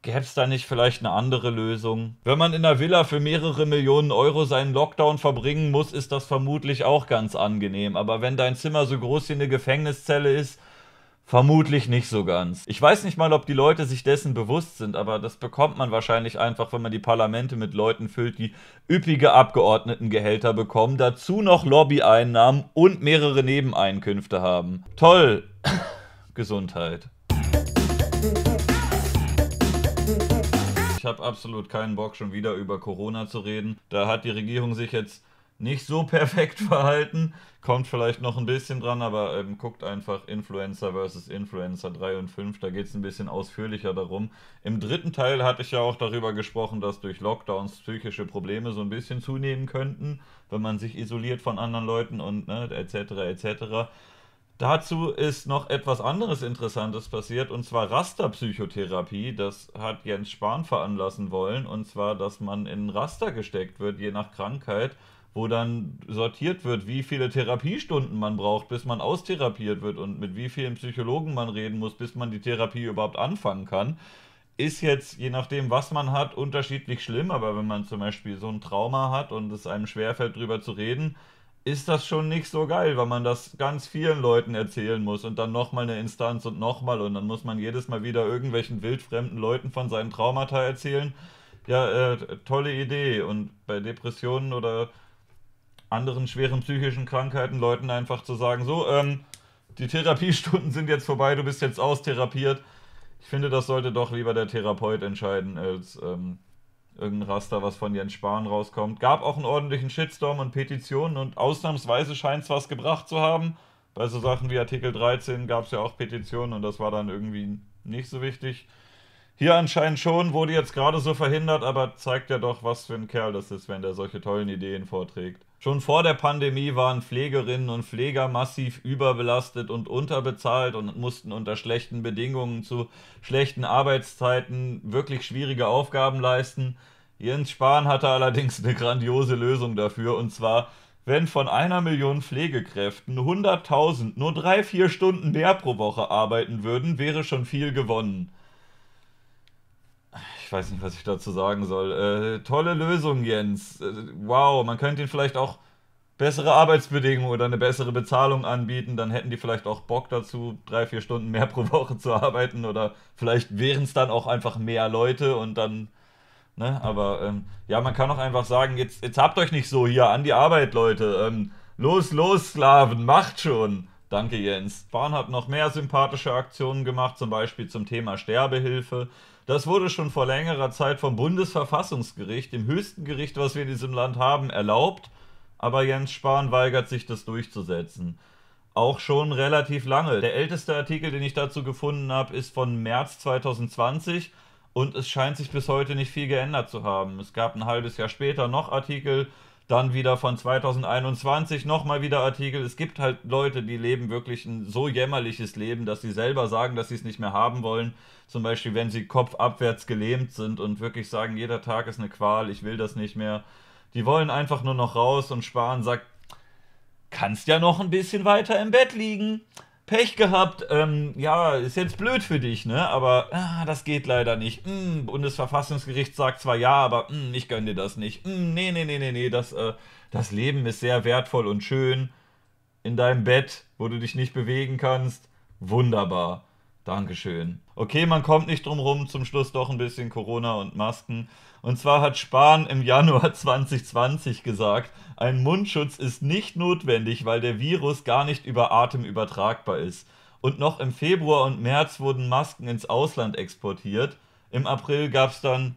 gäbe es da nicht vielleicht eine andere Lösung? Wenn man in einer Villa für mehrere Millionen Euro seinen Lockdown verbringen muss, ist das vermutlich auch ganz angenehm. Aber wenn dein Zimmer so groß wie eine Gefängniszelle ist, Vermutlich nicht so ganz. Ich weiß nicht mal, ob die Leute sich dessen bewusst sind, aber das bekommt man wahrscheinlich einfach, wenn man die Parlamente mit Leuten füllt, die üppige Abgeordnetengehälter bekommen, dazu noch Lobbyeinnahmen und mehrere Nebeneinkünfte haben. Toll. Gesundheit. Ich habe absolut keinen Bock, schon wieder über Corona zu reden. Da hat die Regierung sich jetzt nicht so perfekt verhalten. Kommt vielleicht noch ein bisschen dran, aber ähm, guckt einfach Influencer versus Influencer 3 und 5. Da geht es ein bisschen ausführlicher darum. Im dritten Teil hatte ich ja auch darüber gesprochen, dass durch Lockdowns psychische Probleme so ein bisschen zunehmen könnten, wenn man sich isoliert von anderen Leuten und ne, etc. etc. Dazu ist noch etwas anderes Interessantes passiert, und zwar Rasterpsychotherapie. Das hat Jens Spahn veranlassen wollen, und zwar, dass man in Raster gesteckt wird, je nach Krankheit wo dann sortiert wird, wie viele Therapiestunden man braucht, bis man austherapiert wird und mit wie vielen Psychologen man reden muss, bis man die Therapie überhaupt anfangen kann, ist jetzt, je nachdem, was man hat, unterschiedlich schlimm. Aber wenn man zum Beispiel so ein Trauma hat und es einem schwerfällt, darüber zu reden, ist das schon nicht so geil, weil man das ganz vielen Leuten erzählen muss und dann nochmal eine Instanz und nochmal und dann muss man jedes Mal wieder irgendwelchen wildfremden Leuten von seinen Traumata erzählen. Ja, äh, tolle Idee. Und bei Depressionen oder anderen schweren psychischen Krankheiten Leuten einfach zu sagen, so, ähm, die Therapiestunden sind jetzt vorbei, du bist jetzt austherapiert. Ich finde, das sollte doch lieber der Therapeut entscheiden, als ähm, irgendein Raster, was von Jens Spahn rauskommt. Gab auch einen ordentlichen Shitstorm und Petitionen und ausnahmsweise scheint es was gebracht zu haben. Bei so Sachen wie Artikel 13 gab es ja auch Petitionen und das war dann irgendwie nicht so wichtig. Hier anscheinend schon, wurde jetzt gerade so verhindert, aber zeigt ja doch, was für ein Kerl das ist, wenn der solche tollen Ideen vorträgt. Schon vor der Pandemie waren Pflegerinnen und Pfleger massiv überbelastet und unterbezahlt und mussten unter schlechten Bedingungen zu schlechten Arbeitszeiten wirklich schwierige Aufgaben leisten. Jens Spahn hatte allerdings eine grandiose Lösung dafür und zwar, wenn von einer Million Pflegekräften 100.000 nur drei, vier Stunden mehr pro Woche arbeiten würden, wäre schon viel gewonnen ich weiß nicht, was ich dazu sagen soll. Äh, tolle Lösung, Jens. Äh, wow, man könnte ihn vielleicht auch bessere Arbeitsbedingungen oder eine bessere Bezahlung anbieten, dann hätten die vielleicht auch Bock dazu, drei, vier Stunden mehr pro Woche zu arbeiten oder vielleicht wären es dann auch einfach mehr Leute und dann, ne, aber ähm, ja, man kann auch einfach sagen, jetzt, jetzt habt euch nicht so hier an die Arbeit, Leute. Ähm, los, los, Sklaven, macht schon. Danke, Jens. Bahn hat noch mehr sympathische Aktionen gemacht, zum Beispiel zum Thema Sterbehilfe. Das wurde schon vor längerer Zeit vom Bundesverfassungsgericht, dem höchsten Gericht, was wir in diesem Land haben, erlaubt. Aber Jens Spahn weigert sich, das durchzusetzen. Auch schon relativ lange. Der älteste Artikel, den ich dazu gefunden habe, ist von März 2020 und es scheint sich bis heute nicht viel geändert zu haben. Es gab ein halbes Jahr später noch Artikel, dann wieder von 2021 nochmal wieder Artikel. Es gibt halt Leute, die leben wirklich ein so jämmerliches Leben, dass sie selber sagen, dass sie es nicht mehr haben wollen. Zum Beispiel, wenn sie kopfabwärts gelähmt sind und wirklich sagen, jeder Tag ist eine Qual, ich will das nicht mehr. Die wollen einfach nur noch raus und sparen, sagt, kannst ja noch ein bisschen weiter im Bett liegen. Pech gehabt, ähm, ja, ist jetzt blöd für dich, ne? Aber ah, das geht leider nicht. Mm, Bundesverfassungsgericht sagt zwar ja, aber mm, ich gönne dir das nicht. Mm, nee, nee, nee, nee, nee, das, äh, das Leben ist sehr wertvoll und schön. In deinem Bett, wo du dich nicht bewegen kannst. Wunderbar. Dankeschön. Okay, man kommt nicht drum rum, zum Schluss doch ein bisschen Corona und Masken. Und zwar hat Spahn im Januar 2020 gesagt, ein Mundschutz ist nicht notwendig, weil der Virus gar nicht über Atem übertragbar ist. Und noch im Februar und März wurden Masken ins Ausland exportiert. Im April gab es dann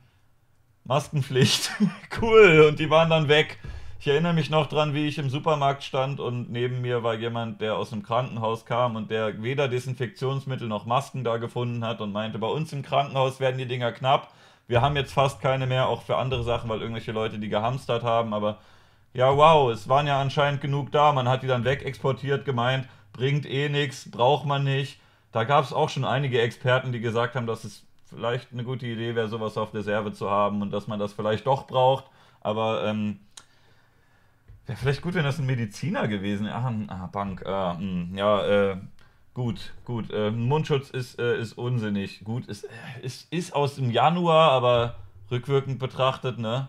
Maskenpflicht. cool, und die waren dann weg. Ich erinnere mich noch dran, wie ich im Supermarkt stand und neben mir war jemand, der aus dem Krankenhaus kam und der weder Desinfektionsmittel noch Masken da gefunden hat und meinte, bei uns im Krankenhaus werden die Dinger knapp. Wir haben jetzt fast keine mehr, auch für andere Sachen, weil irgendwelche Leute die gehamstert haben, aber ja wow, es waren ja anscheinend genug da, man hat die dann wegexportiert, gemeint, bringt eh nichts, braucht man nicht. Da gab es auch schon einige Experten, die gesagt haben, dass es vielleicht eine gute Idee wäre, sowas auf Reserve zu haben und dass man das vielleicht doch braucht. Aber ähm, wäre vielleicht gut, wenn das ein Mediziner gewesen wäre. Ah, hm, ah Bank, ah, hm, ja, äh, gut, gut. Äh, Mundschutz ist, äh, ist unsinnig. Gut, ist, ist, äh, ist aus dem Januar, aber rückwirkend betrachtet, ne?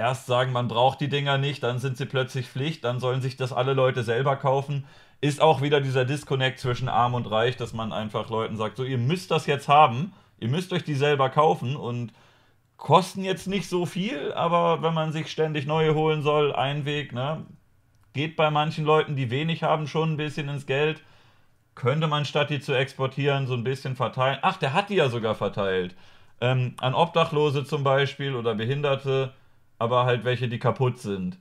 erst sagen, man braucht die Dinger nicht, dann sind sie plötzlich Pflicht, dann sollen sich das alle Leute selber kaufen. Ist auch wieder dieser Disconnect zwischen Arm und Reich, dass man einfach Leuten sagt, so ihr müsst das jetzt haben, ihr müsst euch die selber kaufen und kosten jetzt nicht so viel, aber wenn man sich ständig neue holen soll, ein Weg, ne? Geht bei manchen Leuten, die wenig haben, schon ein bisschen ins Geld. Könnte man statt die zu exportieren, so ein bisschen verteilen. Ach, der hat die ja sogar verteilt. Ähm, an Obdachlose zum Beispiel oder Behinderte aber halt welche, die kaputt sind.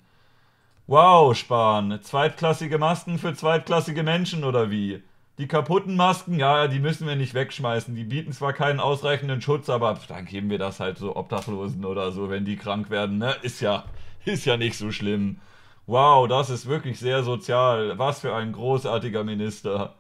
Wow, Spahn, zweitklassige Masken für zweitklassige Menschen oder wie? Die kaputten Masken, ja, die müssen wir nicht wegschmeißen. Die bieten zwar keinen ausreichenden Schutz, aber dann geben wir das halt so Obdachlosen oder so, wenn die krank werden. Ne? Ist ja, ist ja nicht so schlimm. Wow, das ist wirklich sehr sozial. Was für ein großartiger Minister.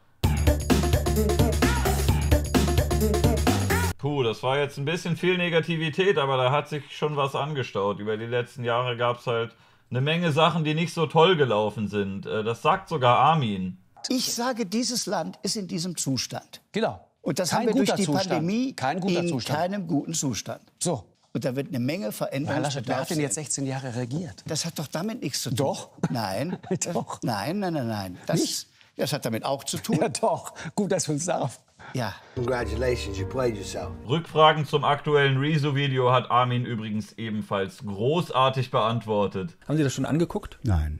Puh, das war jetzt ein bisschen viel Negativität, aber da hat sich schon was angestaut. Über die letzten Jahre gab es halt eine Menge Sachen, die nicht so toll gelaufen sind. Äh, das sagt sogar Armin. Ich sage, dieses Land ist in diesem Zustand. Genau. Und das Kein haben wir durch die Zustand. Pandemie Kein guter in Zustand. keinem guten Zustand. So. Und da wird eine Menge verändert. Herr Laschet, wer hat denn jetzt 16 Jahre regiert? Das hat doch damit nichts zu tun. Doch? Nein. doch. Nein, nein, nein, nein. Das, nicht? das hat damit auch zu tun. Ja, doch. Gut, dass wir uns darauf ja. Congratulations, you played yourself. Rückfragen zum aktuellen Rezo-Video hat Armin übrigens ebenfalls großartig beantwortet. Haben Sie das schon angeguckt? Nein.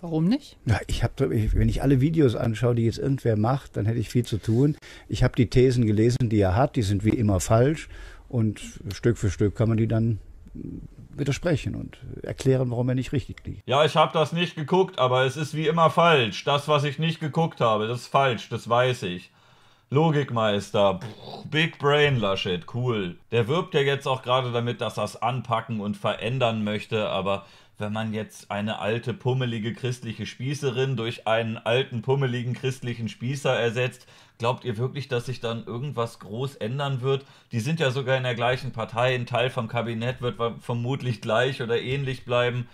Warum nicht? Ja, ich habe, wenn ich alle Videos anschaue, die jetzt irgendwer macht, dann hätte ich viel zu tun. Ich habe die Thesen gelesen, die er hat, die sind wie immer falsch und Stück für Stück kann man die dann widersprechen und erklären, warum er nicht richtig liegt. Ja, ich habe das nicht geguckt, aber es ist wie immer falsch. Das, was ich nicht geguckt habe, das ist falsch, das weiß ich. Logikmeister, pff, Big Brain Laschet, cool. Der wirbt ja jetzt auch gerade damit, dass er es anpacken und verändern möchte, aber wenn man jetzt eine alte pummelige christliche Spießerin durch einen alten pummeligen christlichen Spießer ersetzt, glaubt ihr wirklich, dass sich dann irgendwas groß ändern wird? Die sind ja sogar in der gleichen Partei, ein Teil vom Kabinett wird vermutlich gleich oder ähnlich bleiben.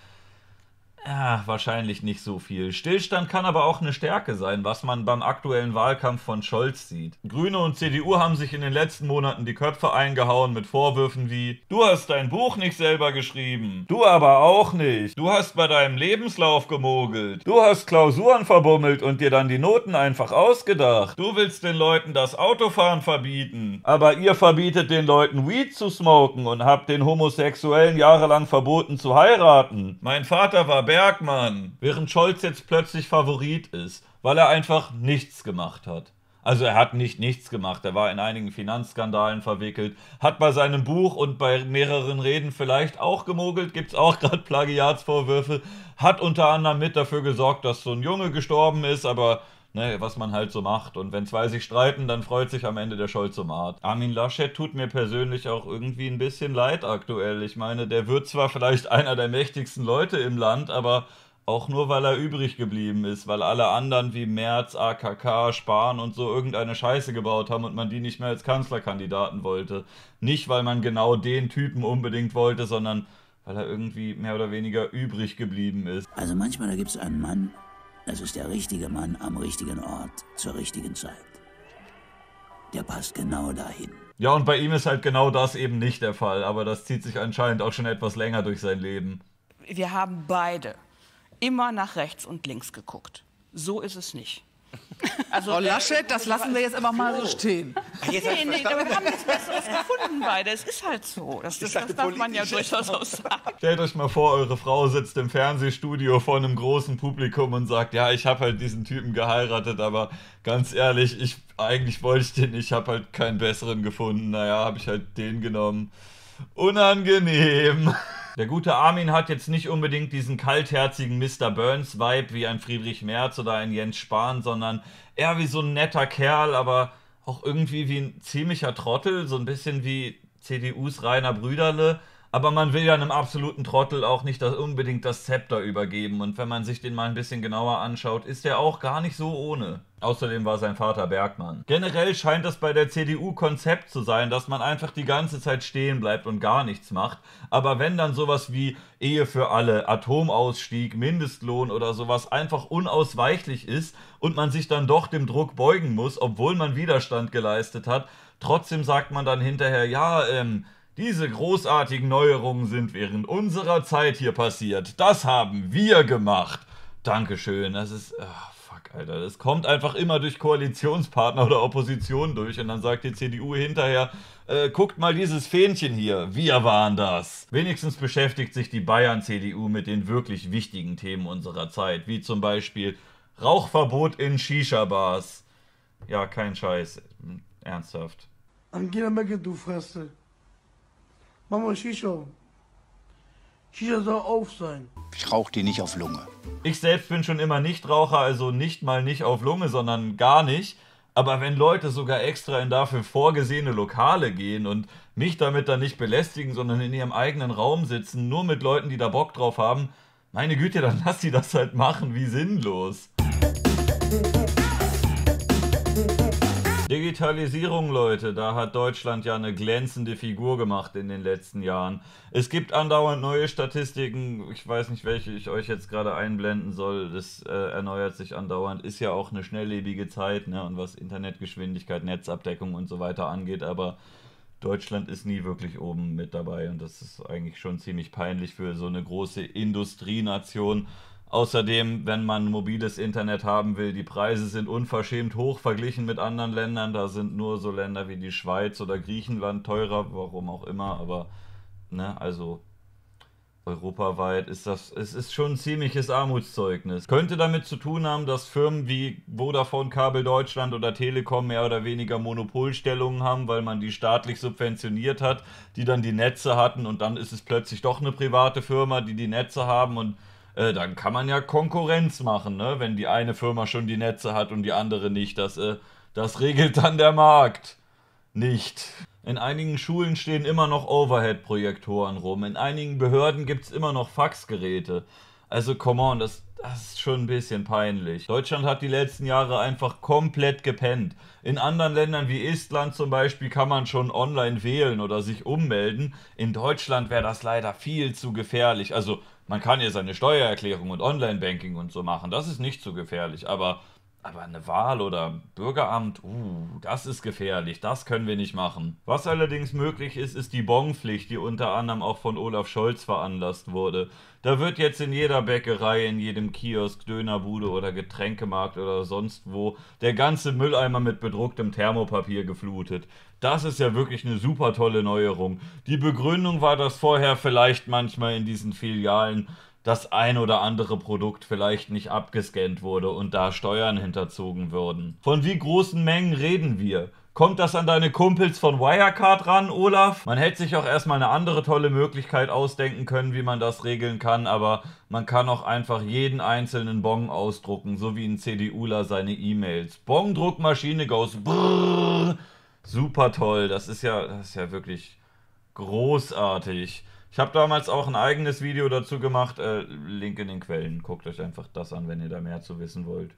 Ja, ah, wahrscheinlich nicht so viel. Stillstand kann aber auch eine Stärke sein, was man beim aktuellen Wahlkampf von Scholz sieht. Grüne und CDU haben sich in den letzten Monaten die Köpfe eingehauen mit Vorwürfen wie Du hast dein Buch nicht selber geschrieben, du aber auch nicht, du hast bei deinem Lebenslauf gemogelt, du hast Klausuren verbummelt und dir dann die Noten einfach ausgedacht, du willst den Leuten das Autofahren verbieten, aber ihr verbietet den Leuten Weed zu smoken und habt den Homosexuellen jahrelang verboten zu heiraten. Mein Vater war Bergmann. Während Scholz jetzt plötzlich Favorit ist, weil er einfach nichts gemacht hat. Also er hat nicht nichts gemacht, er war in einigen Finanzskandalen verwickelt, hat bei seinem Buch und bei mehreren Reden vielleicht auch gemogelt, gibt es auch gerade Plagiatsvorwürfe, hat unter anderem mit dafür gesorgt, dass so ein Junge gestorben ist, aber ne, was man halt so macht. Und wenn zwei sich streiten, dann freut sich am Ende der Scholz um Art. Armin Laschet tut mir persönlich auch irgendwie ein bisschen leid aktuell. Ich meine, der wird zwar vielleicht einer der mächtigsten Leute im Land, aber auch nur weil er übrig geblieben ist, weil alle anderen wie Merz, AKK, Spahn und so irgendeine Scheiße gebaut haben und man die nicht mehr als Kanzlerkandidaten wollte. Nicht, weil man genau den Typen unbedingt wollte, sondern weil er irgendwie mehr oder weniger übrig geblieben ist. Also manchmal, da gibt es einen Mann, es ist der richtige Mann am richtigen Ort zur richtigen Zeit. Der passt genau dahin. Ja, und bei ihm ist halt genau das eben nicht der Fall, aber das zieht sich anscheinend auch schon etwas länger durch sein Leben. Wir haben beide immer nach rechts und links geguckt. So ist es nicht. Also, Frau äh, Laschet, das lassen wir jetzt einfach mal so stehen. Ach, nee, nee, wir haben nichts Besseres gefunden beide. Es ist halt so. Das, das, das darf man ja durchaus auch sagen. Stellt euch mal vor, eure Frau sitzt im Fernsehstudio vor einem großen Publikum und sagt, ja, ich habe halt diesen Typen geheiratet, aber ganz ehrlich, ich eigentlich wollte ich den nicht, ich habe halt keinen besseren gefunden. Naja, habe ich halt den genommen. Unangenehm. Der gute Armin hat jetzt nicht unbedingt diesen kaltherzigen Mr. Burns-Vibe wie ein Friedrich Merz oder ein Jens Spahn, sondern eher wie so ein netter Kerl, aber auch irgendwie wie ein ziemlicher Trottel, so ein bisschen wie CDUs Rainer Brüderle. Aber man will ja einem absoluten Trottel auch nicht das, unbedingt das Zepter übergeben. Und wenn man sich den mal ein bisschen genauer anschaut, ist er auch gar nicht so ohne. Außerdem war sein Vater Bergmann. Generell scheint das bei der CDU Konzept zu sein, dass man einfach die ganze Zeit stehen bleibt und gar nichts macht. Aber wenn dann sowas wie Ehe für alle, Atomausstieg, Mindestlohn oder sowas einfach unausweichlich ist und man sich dann doch dem Druck beugen muss, obwohl man Widerstand geleistet hat, trotzdem sagt man dann hinterher, ja, ähm, diese großartigen Neuerungen sind während unserer Zeit hier passiert. Das haben wir gemacht. Dankeschön. Das ist. Ach, fuck, Alter. Das kommt einfach immer durch Koalitionspartner oder Opposition durch. Und dann sagt die CDU hinterher: äh, guckt mal dieses Fähnchen hier. Wir waren das. Wenigstens beschäftigt sich die Bayern-CDU mit den wirklich wichtigen Themen unserer Zeit. Wie zum Beispiel Rauchverbot in Shisha-Bars. Ja, kein Scheiß. Hm, ernsthaft. Angela Merkel, du Fresse. Mama Shisha. Shisha soll auf sein. Ich rauche die nicht auf Lunge. Ich selbst bin schon immer Nichtraucher, also nicht mal nicht auf Lunge, sondern gar nicht. Aber wenn Leute sogar extra in dafür vorgesehene Lokale gehen und mich damit dann nicht belästigen, sondern in ihrem eigenen Raum sitzen, nur mit Leuten, die da Bock drauf haben, meine Güte, dann lass sie das halt machen, wie sinnlos. Digitalisierung, Leute, da hat Deutschland ja eine glänzende Figur gemacht in den letzten Jahren. Es gibt andauernd neue Statistiken, ich weiß nicht, welche ich euch jetzt gerade einblenden soll, das äh, erneuert sich andauernd, ist ja auch eine schnelllebige Zeit, ne? und was Internetgeschwindigkeit, Netzabdeckung und so weiter angeht, aber Deutschland ist nie wirklich oben mit dabei und das ist eigentlich schon ziemlich peinlich für so eine große Industrienation. Außerdem, wenn man mobiles Internet haben will, die Preise sind unverschämt hoch verglichen mit anderen Ländern. Da sind nur so Länder wie die Schweiz oder Griechenland teurer, warum auch immer. Aber, ne, also europaweit ist das, es ist schon ein ziemliches Armutszeugnis. Könnte damit zu tun haben, dass Firmen wie Vodafone, Kabel Deutschland oder Telekom mehr oder weniger Monopolstellungen haben, weil man die staatlich subventioniert hat, die dann die Netze hatten und dann ist es plötzlich doch eine private Firma, die die Netze haben und äh, dann kann man ja Konkurrenz machen, ne? wenn die eine Firma schon die Netze hat und die andere nicht. Das, äh, das regelt dann der Markt nicht. In einigen Schulen stehen immer noch Overhead-Projektoren rum. In einigen Behörden gibt es immer noch Faxgeräte. Also, come on, das, das ist schon ein bisschen peinlich. Deutschland hat die letzten Jahre einfach komplett gepennt. In anderen Ländern wie Estland zum Beispiel kann man schon online wählen oder sich ummelden. In Deutschland wäre das leider viel zu gefährlich. Also man kann ja seine Steuererklärung und Online-Banking und so machen, das ist nicht so gefährlich, aber aber eine Wahl oder Bürgeramt, uh, das ist gefährlich, das können wir nicht machen. Was allerdings möglich ist, ist die Bonpflicht, die unter anderem auch von Olaf Scholz veranlasst wurde. Da wird jetzt in jeder Bäckerei, in jedem Kiosk, Dönerbude oder Getränkemarkt oder sonst wo der ganze Mülleimer mit bedrucktem Thermopapier geflutet. Das ist ja wirklich eine super tolle Neuerung. Die Begründung war, dass vorher vielleicht manchmal in diesen Filialen das ein oder andere Produkt vielleicht nicht abgescannt wurde und da Steuern hinterzogen würden. Von wie großen Mengen reden wir? Kommt das an deine Kumpels von Wirecard ran, Olaf? Man hätte sich auch erstmal eine andere tolle Möglichkeit ausdenken können, wie man das regeln kann, aber man kann auch einfach jeden einzelnen Bon ausdrucken, so wie ein CDUler seine E-Mails. Bon-Druckmaschine goes brrr. Super toll, das ist ja, das ist ja wirklich großartig. Ich habe damals auch ein eigenes Video dazu gemacht. Äh, Link in den Quellen. Guckt euch einfach das an, wenn ihr da mehr zu wissen wollt.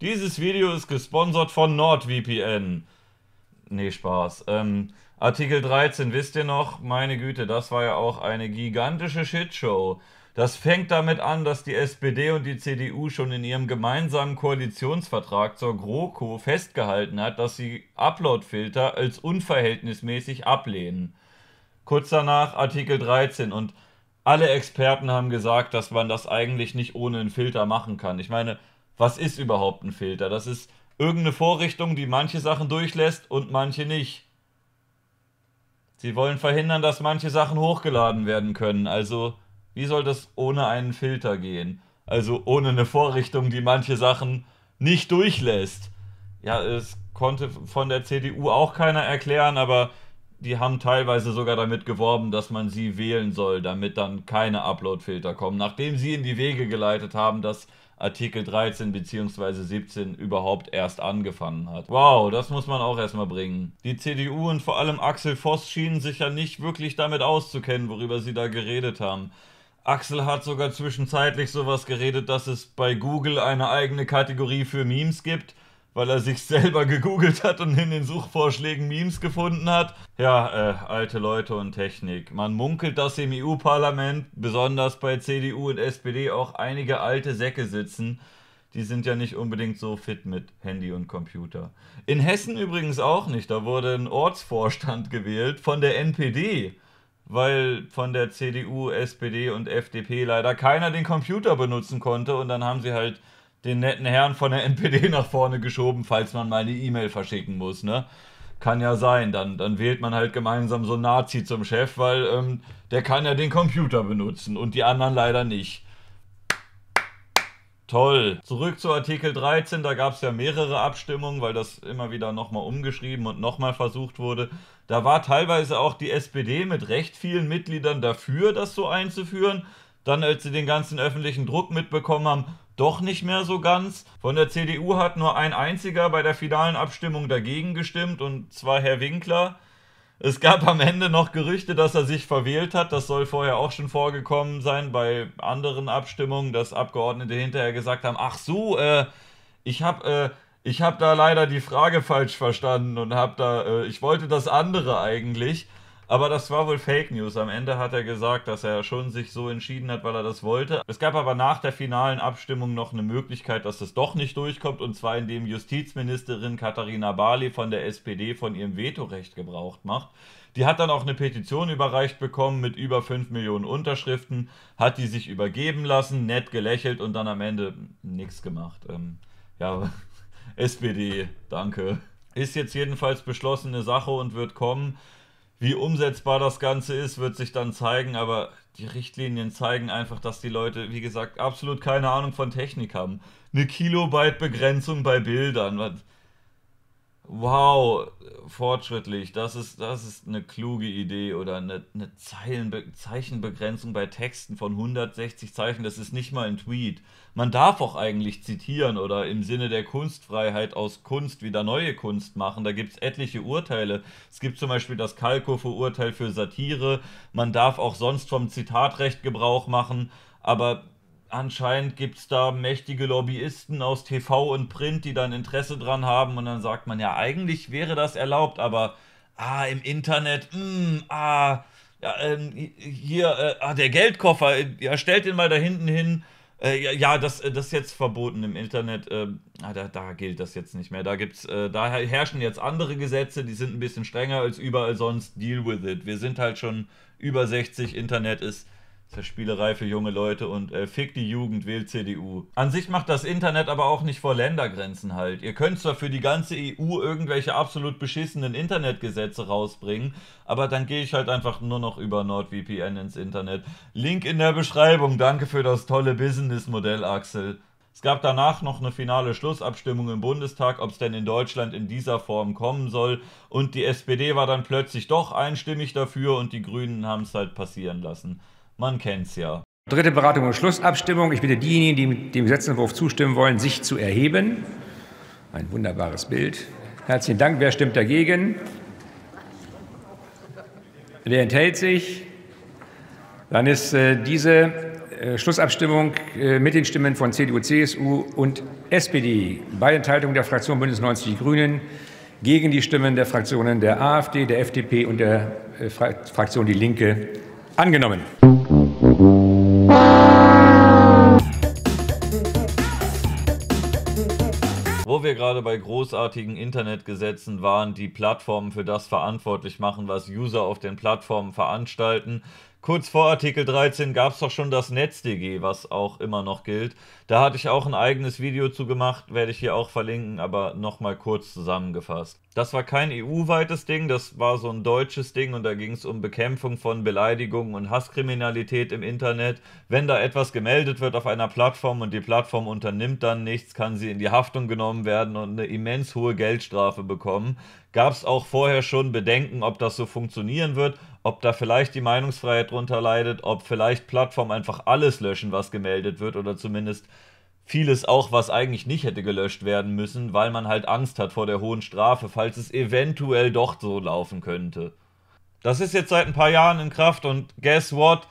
Dieses Video ist gesponsert von NordVPN. Nee, Spaß. Ähm, Artikel 13, wisst ihr noch? Meine Güte, das war ja auch eine gigantische Shitshow. Das fängt damit an, dass die SPD und die CDU schon in ihrem gemeinsamen Koalitionsvertrag zur GroKo festgehalten hat, dass sie Uploadfilter als unverhältnismäßig ablehnen. Kurz danach Artikel 13 und alle Experten haben gesagt, dass man das eigentlich nicht ohne einen Filter machen kann. Ich meine, was ist überhaupt ein Filter? Das ist irgendeine Vorrichtung, die manche Sachen durchlässt und manche nicht. Sie wollen verhindern, dass manche Sachen hochgeladen werden können, also wie soll das ohne einen Filter gehen? Also ohne eine Vorrichtung, die manche Sachen nicht durchlässt. Ja, es konnte von der CDU auch keiner erklären, aber die haben teilweise sogar damit geworben, dass man sie wählen soll, damit dann keine Upload-Filter kommen, nachdem sie in die Wege geleitet haben, dass Artikel 13 bzw. 17 überhaupt erst angefangen hat. Wow, das muss man auch erstmal bringen. Die CDU und vor allem Axel Voss schienen sich ja nicht wirklich damit auszukennen, worüber sie da geredet haben. Axel hat sogar zwischenzeitlich sowas geredet, dass es bei Google eine eigene Kategorie für Memes gibt, weil er sich selber gegoogelt hat und in den Suchvorschlägen Memes gefunden hat. Ja, äh, alte Leute und Technik. Man munkelt, dass im EU-Parlament, besonders bei CDU und SPD, auch einige alte Säcke sitzen. Die sind ja nicht unbedingt so fit mit Handy und Computer. In Hessen übrigens auch nicht. Da wurde ein Ortsvorstand gewählt von der NPD weil von der CDU, SPD und FDP leider keiner den Computer benutzen konnte und dann haben sie halt den netten Herrn von der NPD nach vorne geschoben, falls man mal eine E-Mail verschicken muss, ne? Kann ja sein, dann, dann wählt man halt gemeinsam so einen Nazi zum Chef, weil ähm, der kann ja den Computer benutzen und die anderen leider nicht. Toll. Zurück zu Artikel 13, da gab es ja mehrere Abstimmungen, weil das immer wieder nochmal umgeschrieben und nochmal versucht wurde. Da war teilweise auch die SPD mit recht vielen Mitgliedern dafür, das so einzuführen. Dann, als sie den ganzen öffentlichen Druck mitbekommen haben, doch nicht mehr so ganz. Von der CDU hat nur ein einziger bei der finalen Abstimmung dagegen gestimmt, und zwar Herr Winkler. Es gab am Ende noch Gerüchte, dass er sich verwählt hat. Das soll vorher auch schon vorgekommen sein bei anderen Abstimmungen, dass Abgeordnete hinterher gesagt haben, ach so, äh, ich habe... Äh, ich habe da leider die Frage falsch verstanden und habe da, äh, ich wollte das andere eigentlich, aber das war wohl Fake News. Am Ende hat er gesagt, dass er schon sich so entschieden hat, weil er das wollte. Es gab aber nach der finalen Abstimmung noch eine Möglichkeit, dass das doch nicht durchkommt, und zwar indem Justizministerin Katharina Barley von der SPD von ihrem Vetorecht gebraucht macht. Die hat dann auch eine Petition überreicht bekommen mit über 5 Millionen Unterschriften, hat die sich übergeben lassen, nett gelächelt und dann am Ende nichts gemacht. Ähm, ja, SPD, danke. Ist jetzt jedenfalls beschlossene Sache und wird kommen. Wie umsetzbar das Ganze ist, wird sich dann zeigen, aber die Richtlinien zeigen einfach, dass die Leute, wie gesagt, absolut keine Ahnung von Technik haben. Eine Kilobyte-Begrenzung bei Bildern. Wow, fortschrittlich. Das ist, das ist eine kluge Idee. Oder eine, eine Zeilenbe Zeichenbegrenzung bei Texten von 160 Zeichen. Das ist nicht mal ein Tweet man darf auch eigentlich zitieren oder im Sinne der Kunstfreiheit aus Kunst wieder neue Kunst machen. Da gibt es etliche Urteile. Es gibt zum Beispiel das Kalkofe-Urteil für Satire. Man darf auch sonst vom Zitatrecht Gebrauch machen, aber anscheinend gibt es da mächtige Lobbyisten aus TV und Print, die dann Interesse dran haben und dann sagt man ja, eigentlich wäre das erlaubt, aber ah, im Internet, mh, hm, ah, ja, ähm, hier, äh, ah, der Geldkoffer, äh, ja, stellt den mal da hinten hin äh, ja, das, äh, das ist jetzt verboten im Internet. Äh, da, da, gilt das jetzt nicht mehr. Da gibt's, äh, da herrschen jetzt andere Gesetze, die sind ein bisschen strenger als überall sonst. Deal with it. Wir sind halt schon über 60, Internet ist das ist ja Spielerei für junge Leute und äh, fick die Jugend, wählt CDU. An sich macht das Internet aber auch nicht vor Ländergrenzen halt. Ihr könnt zwar für die ganze EU irgendwelche absolut beschissenen Internetgesetze rausbringen, aber dann gehe ich halt einfach nur noch über NordVPN ins Internet. Link in der Beschreibung. Danke für das tolle Businessmodell, Axel. Es gab danach noch eine finale Schlussabstimmung im Bundestag, ob es denn in Deutschland in dieser Form kommen soll. Und die SPD war dann plötzlich doch einstimmig dafür und die Grünen haben es halt passieren lassen. Man kennt's ja. Dritte Beratung und Schlussabstimmung. Ich bitte diejenigen, die dem Gesetzentwurf zustimmen wollen, sich zu erheben. Ein wunderbares Bild. Herzlichen Dank. Wer stimmt dagegen? Wer enthält sich? Dann ist äh, diese äh, Schlussabstimmung äh, mit den Stimmen von CDU, CSU und SPD bei Enthaltung der Fraktion Bündnis 90 Die Grünen gegen die Stimmen der Fraktionen der AfD, der FDP und der Fraktion Die Linke Angenommen. Wo wir gerade bei großartigen Internetgesetzen waren, die Plattformen für das verantwortlich machen, was User auf den Plattformen veranstalten, kurz vor Artikel 13 gab es doch schon das NetzDG, was auch immer noch gilt. Da hatte ich auch ein eigenes Video zu gemacht, werde ich hier auch verlinken, aber nochmal kurz zusammengefasst. Das war kein EU-weites Ding, das war so ein deutsches Ding und da ging es um Bekämpfung von Beleidigungen und Hasskriminalität im Internet. Wenn da etwas gemeldet wird auf einer Plattform und die Plattform unternimmt dann nichts, kann sie in die Haftung genommen werden und eine immens hohe Geldstrafe bekommen gab es auch vorher schon Bedenken, ob das so funktionieren wird, ob da vielleicht die Meinungsfreiheit drunter leidet, ob vielleicht Plattformen einfach alles löschen, was gemeldet wird oder zumindest vieles auch, was eigentlich nicht hätte gelöscht werden müssen, weil man halt Angst hat vor der hohen Strafe, falls es eventuell doch so laufen könnte. Das ist jetzt seit ein paar Jahren in Kraft und guess what?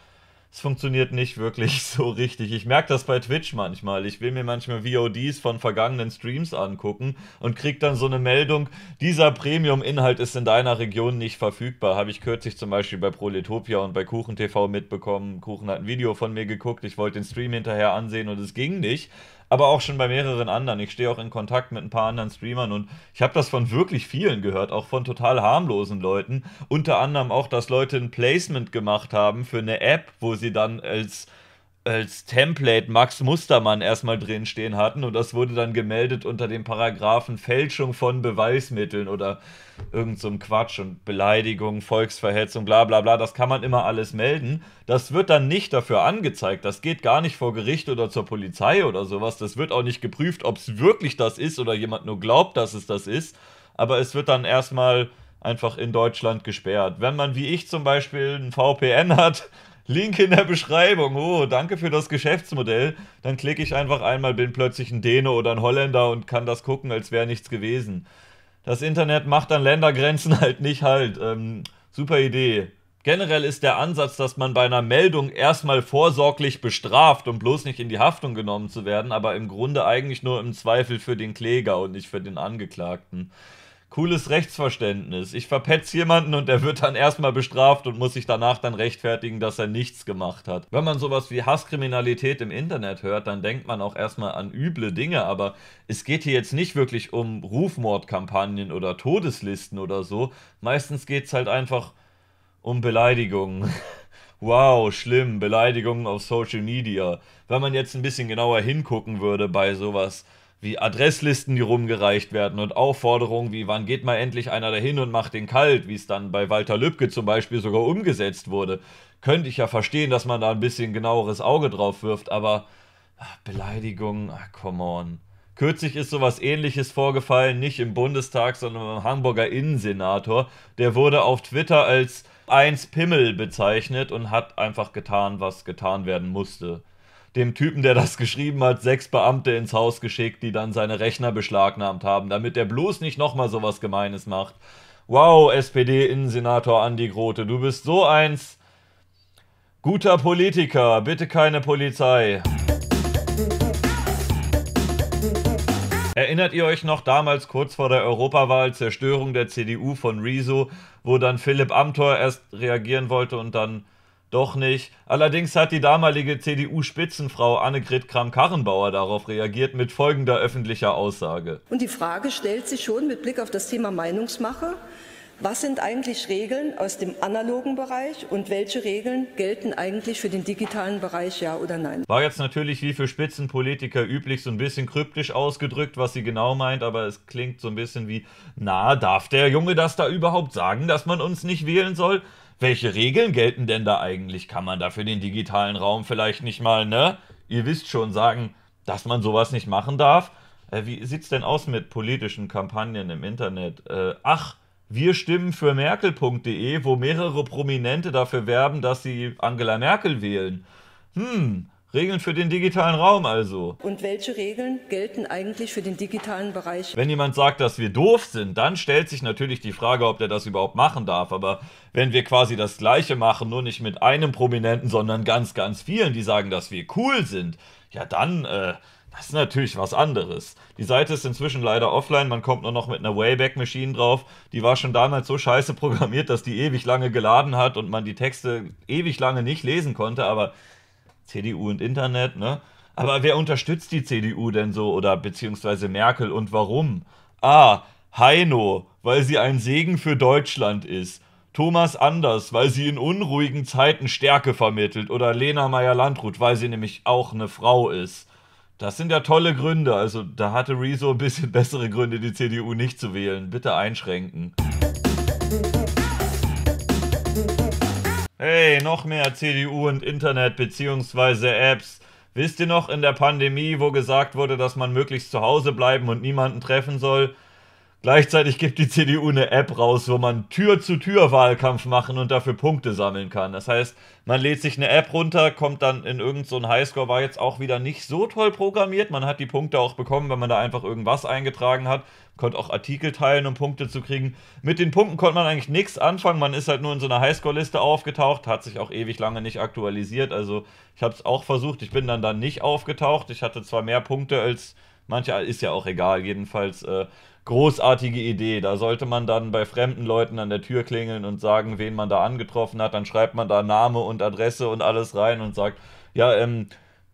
es funktioniert nicht wirklich so richtig. Ich merke das bei Twitch manchmal. Ich will mir manchmal VODs von vergangenen Streams angucken und kriege dann so eine Meldung, dieser Premium-Inhalt ist in deiner Region nicht verfügbar. Habe ich kürzlich zum Beispiel bei Proletopia und bei Kuchen TV mitbekommen. Kuchen hat ein Video von mir geguckt, ich wollte den Stream hinterher ansehen und es ging nicht aber auch schon bei mehreren anderen. Ich stehe auch in Kontakt mit ein paar anderen Streamern und ich habe das von wirklich vielen gehört, auch von total harmlosen Leuten. Unter anderem auch, dass Leute ein Placement gemacht haben für eine App, wo sie dann als als Template Max Mustermann erstmal drin stehen hatten und das wurde dann gemeldet unter dem Paragraphen Fälschung von Beweismitteln oder irgendeinem so Quatsch und Beleidigung, Volksverhetzung, bla bla bla, das kann man immer alles melden. Das wird dann nicht dafür angezeigt, das geht gar nicht vor Gericht oder zur Polizei oder sowas, das wird auch nicht geprüft, ob es wirklich das ist oder jemand nur glaubt, dass es das ist, aber es wird dann erstmal einfach in Deutschland gesperrt. Wenn man wie ich zum Beispiel ein VPN hat, Link in der Beschreibung. Oh, danke für das Geschäftsmodell. Dann klicke ich einfach einmal, bin plötzlich ein Däne oder ein Holländer und kann das gucken, als wäre nichts gewesen. Das Internet macht an Ländergrenzen halt nicht halt. Ähm, super Idee. Generell ist der Ansatz, dass man bei einer Meldung erstmal vorsorglich bestraft, um bloß nicht in die Haftung genommen zu werden, aber im Grunde eigentlich nur im Zweifel für den Kläger und nicht für den Angeklagten cooles Rechtsverständnis. Ich verpetze jemanden und der wird dann erstmal bestraft und muss sich danach dann rechtfertigen, dass er nichts gemacht hat. Wenn man sowas wie Hasskriminalität im Internet hört, dann denkt man auch erstmal an üble Dinge, aber es geht hier jetzt nicht wirklich um Rufmordkampagnen oder Todeslisten oder so. Meistens geht es halt einfach um Beleidigungen. wow, schlimm, Beleidigungen auf Social Media. Wenn man jetzt ein bisschen genauer hingucken würde bei sowas, wie Adresslisten, die rumgereicht werden und Aufforderungen wie, wann geht mal endlich einer dahin und macht den kalt, wie es dann bei Walter Lübcke zum Beispiel sogar umgesetzt wurde, könnte ich ja verstehen, dass man da ein bisschen genaueres Auge drauf wirft, aber ach, Beleidigungen, ach, come on. Kürzlich ist sowas ähnliches vorgefallen, nicht im Bundestag, sondern beim Hamburger Innensenator. Der wurde auf Twitter als eins Pimmel bezeichnet und hat einfach getan, was getan werden musste dem Typen, der das geschrieben hat, sechs Beamte ins Haus geschickt, die dann seine Rechner beschlagnahmt haben, damit er bloß nicht nochmal sowas Gemeines macht. Wow, SPD-Innensenator Andi Grote, du bist so eins guter Politiker, bitte keine Polizei. Erinnert ihr euch noch damals kurz vor der Europawahl Zerstörung der CDU von Riso, wo dann Philipp Amthor erst reagieren wollte und dann doch nicht. Allerdings hat die damalige CDU-Spitzenfrau Annegret Kramp-Karrenbauer darauf reagiert mit folgender öffentlicher Aussage. Und die Frage stellt sich schon mit Blick auf das Thema Meinungsmache. Was sind eigentlich Regeln aus dem analogen Bereich und welche Regeln gelten eigentlich für den digitalen Bereich, ja oder nein? War jetzt natürlich wie für Spitzenpolitiker üblich so ein bisschen kryptisch ausgedrückt, was sie genau meint, aber es klingt so ein bisschen wie, na, darf der Junge das da überhaupt sagen, dass man uns nicht wählen soll? welche Regeln gelten denn da eigentlich? Kann man dafür den digitalen Raum vielleicht nicht mal, ne? Ihr wisst schon, sagen, dass man sowas nicht machen darf. Äh, wie sieht's denn aus mit politischen Kampagnen im Internet? Äh, ach, wir stimmen für Merkel.de, wo mehrere Prominente dafür werben, dass sie Angela Merkel wählen. Hm, Regeln für den digitalen Raum also. Und welche Regeln gelten eigentlich für den digitalen Bereich? Wenn jemand sagt, dass wir doof sind, dann stellt sich natürlich die Frage, ob der das überhaupt machen darf. Aber wenn wir quasi das Gleiche machen, nur nicht mit einem Prominenten, sondern ganz, ganz vielen, die sagen, dass wir cool sind, ja dann, äh, das ist natürlich was anderes. Die Seite ist inzwischen leider offline, man kommt nur noch mit einer Wayback-Maschine drauf. Die war schon damals so scheiße programmiert, dass die ewig lange geladen hat und man die Texte ewig lange nicht lesen konnte, aber CDU und Internet, ne? Aber wer unterstützt die CDU denn so oder beziehungsweise Merkel und warum? Ah, Heino, weil sie ein Segen für Deutschland ist. Thomas Anders, weil sie in unruhigen Zeiten Stärke vermittelt. Oder Lena Meyer-Landrut, weil sie nämlich auch eine Frau ist. Das sind ja tolle Gründe. Also da hatte Rezo ein bisschen bessere Gründe, die CDU nicht zu wählen. Bitte einschränken. Hey, noch mehr CDU und Internet bzw. Apps. Wisst ihr noch in der Pandemie, wo gesagt wurde, dass man möglichst zu Hause bleiben und niemanden treffen soll? Gleichzeitig gibt die CDU eine App raus, wo man Tür-zu-Tür-Wahlkampf machen und dafür Punkte sammeln kann. Das heißt, man lädt sich eine App runter, kommt dann in irgendeinen so Highscore, war jetzt auch wieder nicht so toll programmiert. Man hat die Punkte auch bekommen, wenn man da einfach irgendwas eingetragen hat. Konnte auch Artikel teilen, um Punkte zu kriegen. Mit den Punkten konnte man eigentlich nichts anfangen. Man ist halt nur in so einer Highscore-Liste aufgetaucht, hat sich auch ewig lange nicht aktualisiert. Also ich habe es auch versucht. Ich bin dann da nicht aufgetaucht. Ich hatte zwar mehr Punkte als mancher, ist ja auch egal. Jedenfalls. Äh, großartige Idee. Da sollte man dann bei fremden Leuten an der Tür klingeln und sagen, wen man da angetroffen hat. Dann schreibt man da Name und Adresse und alles rein und sagt, ja, ähm,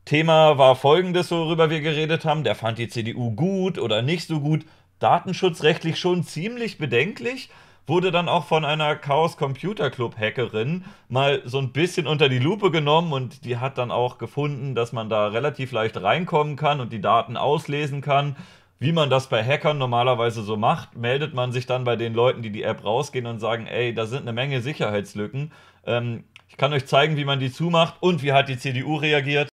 Thema war folgendes, worüber wir geredet haben. Der fand die CDU gut oder nicht so gut. Datenschutzrechtlich schon ziemlich bedenklich. Wurde dann auch von einer Chaos Computer Club Hackerin mal so ein bisschen unter die Lupe genommen und die hat dann auch gefunden, dass man da relativ leicht reinkommen kann und die Daten auslesen kann wie man das bei Hackern normalerweise so macht, meldet man sich dann bei den Leuten, die die App rausgehen und sagen, ey, da sind eine Menge Sicherheitslücken. Ähm, ich kann euch zeigen, wie man die zumacht und wie hat die CDU reagiert.